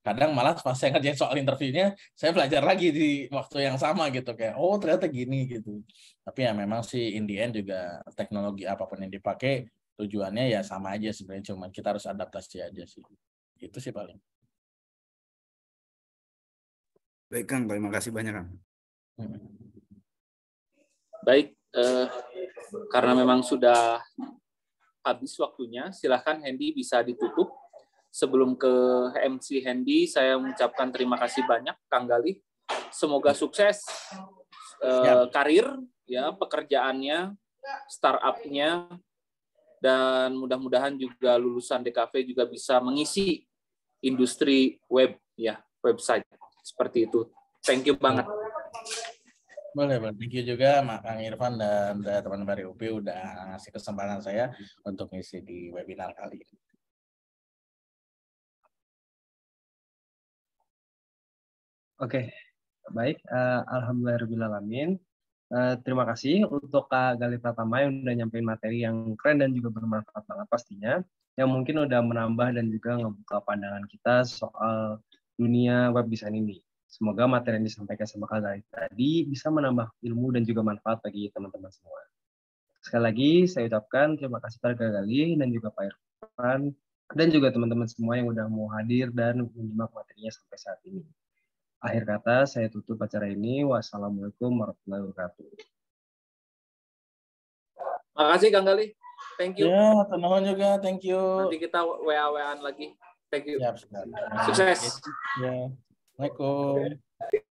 kadang malah pas saya ngerjain soal interviewnya saya belajar lagi di waktu yang sama gitu kayak oh ternyata gini gitu tapi ya memang sih in the end juga teknologi apapun yang dipakai tujuannya ya sama aja sebenarnya cuman kita harus adaptasi aja sih itu sih paling baik Kang terima kasih banyak Kang hmm. Baik, eh, karena memang sudah habis waktunya, silahkan Hendy bisa ditutup. Sebelum ke MC Hendy, saya mengucapkan terima kasih banyak, Kang Galih. Semoga sukses eh, karir, ya pekerjaannya, startupnya, dan mudah-mudahan juga lulusan DKV juga bisa mengisi industri web, ya website seperti itu. Thank you banget. Boleh, boleh. Thank you juga Mak Kang Irfan dan teman-teman dari UP udah ngasih kesempatan saya untuk ngisi di webinar kali ini. Oke, okay. baik. Uh, Alhamdulillahirrahmanirrahim. Uh, terima kasih untuk Kak Galih Pratama yang udah nyampein materi yang keren dan juga bermanfaat banget pastinya. Yang mungkin udah menambah dan juga ngebuka pandangan kita soal dunia web design ini. Semoga materi yang disampaikan sama Kak Gali tadi bisa menambah ilmu dan juga manfaat bagi teman-teman semua. Sekali lagi saya ucapkan terima kasih pada Kak Gali dan juga Pak Irfan dan juga teman-teman semua yang sudah mau hadir dan menyimak materinya sampai saat ini. Akhir kata, saya tutup acara ini. Wassalamualaikum warahmatullahi wabarakatuh. Terima kasih Kang Gali. Thank you. Ya, teman juga. Thank you. Nanti kita WA-WAan lagi. Thank you. Siap, Sukses. Ya. Assalamualaikum.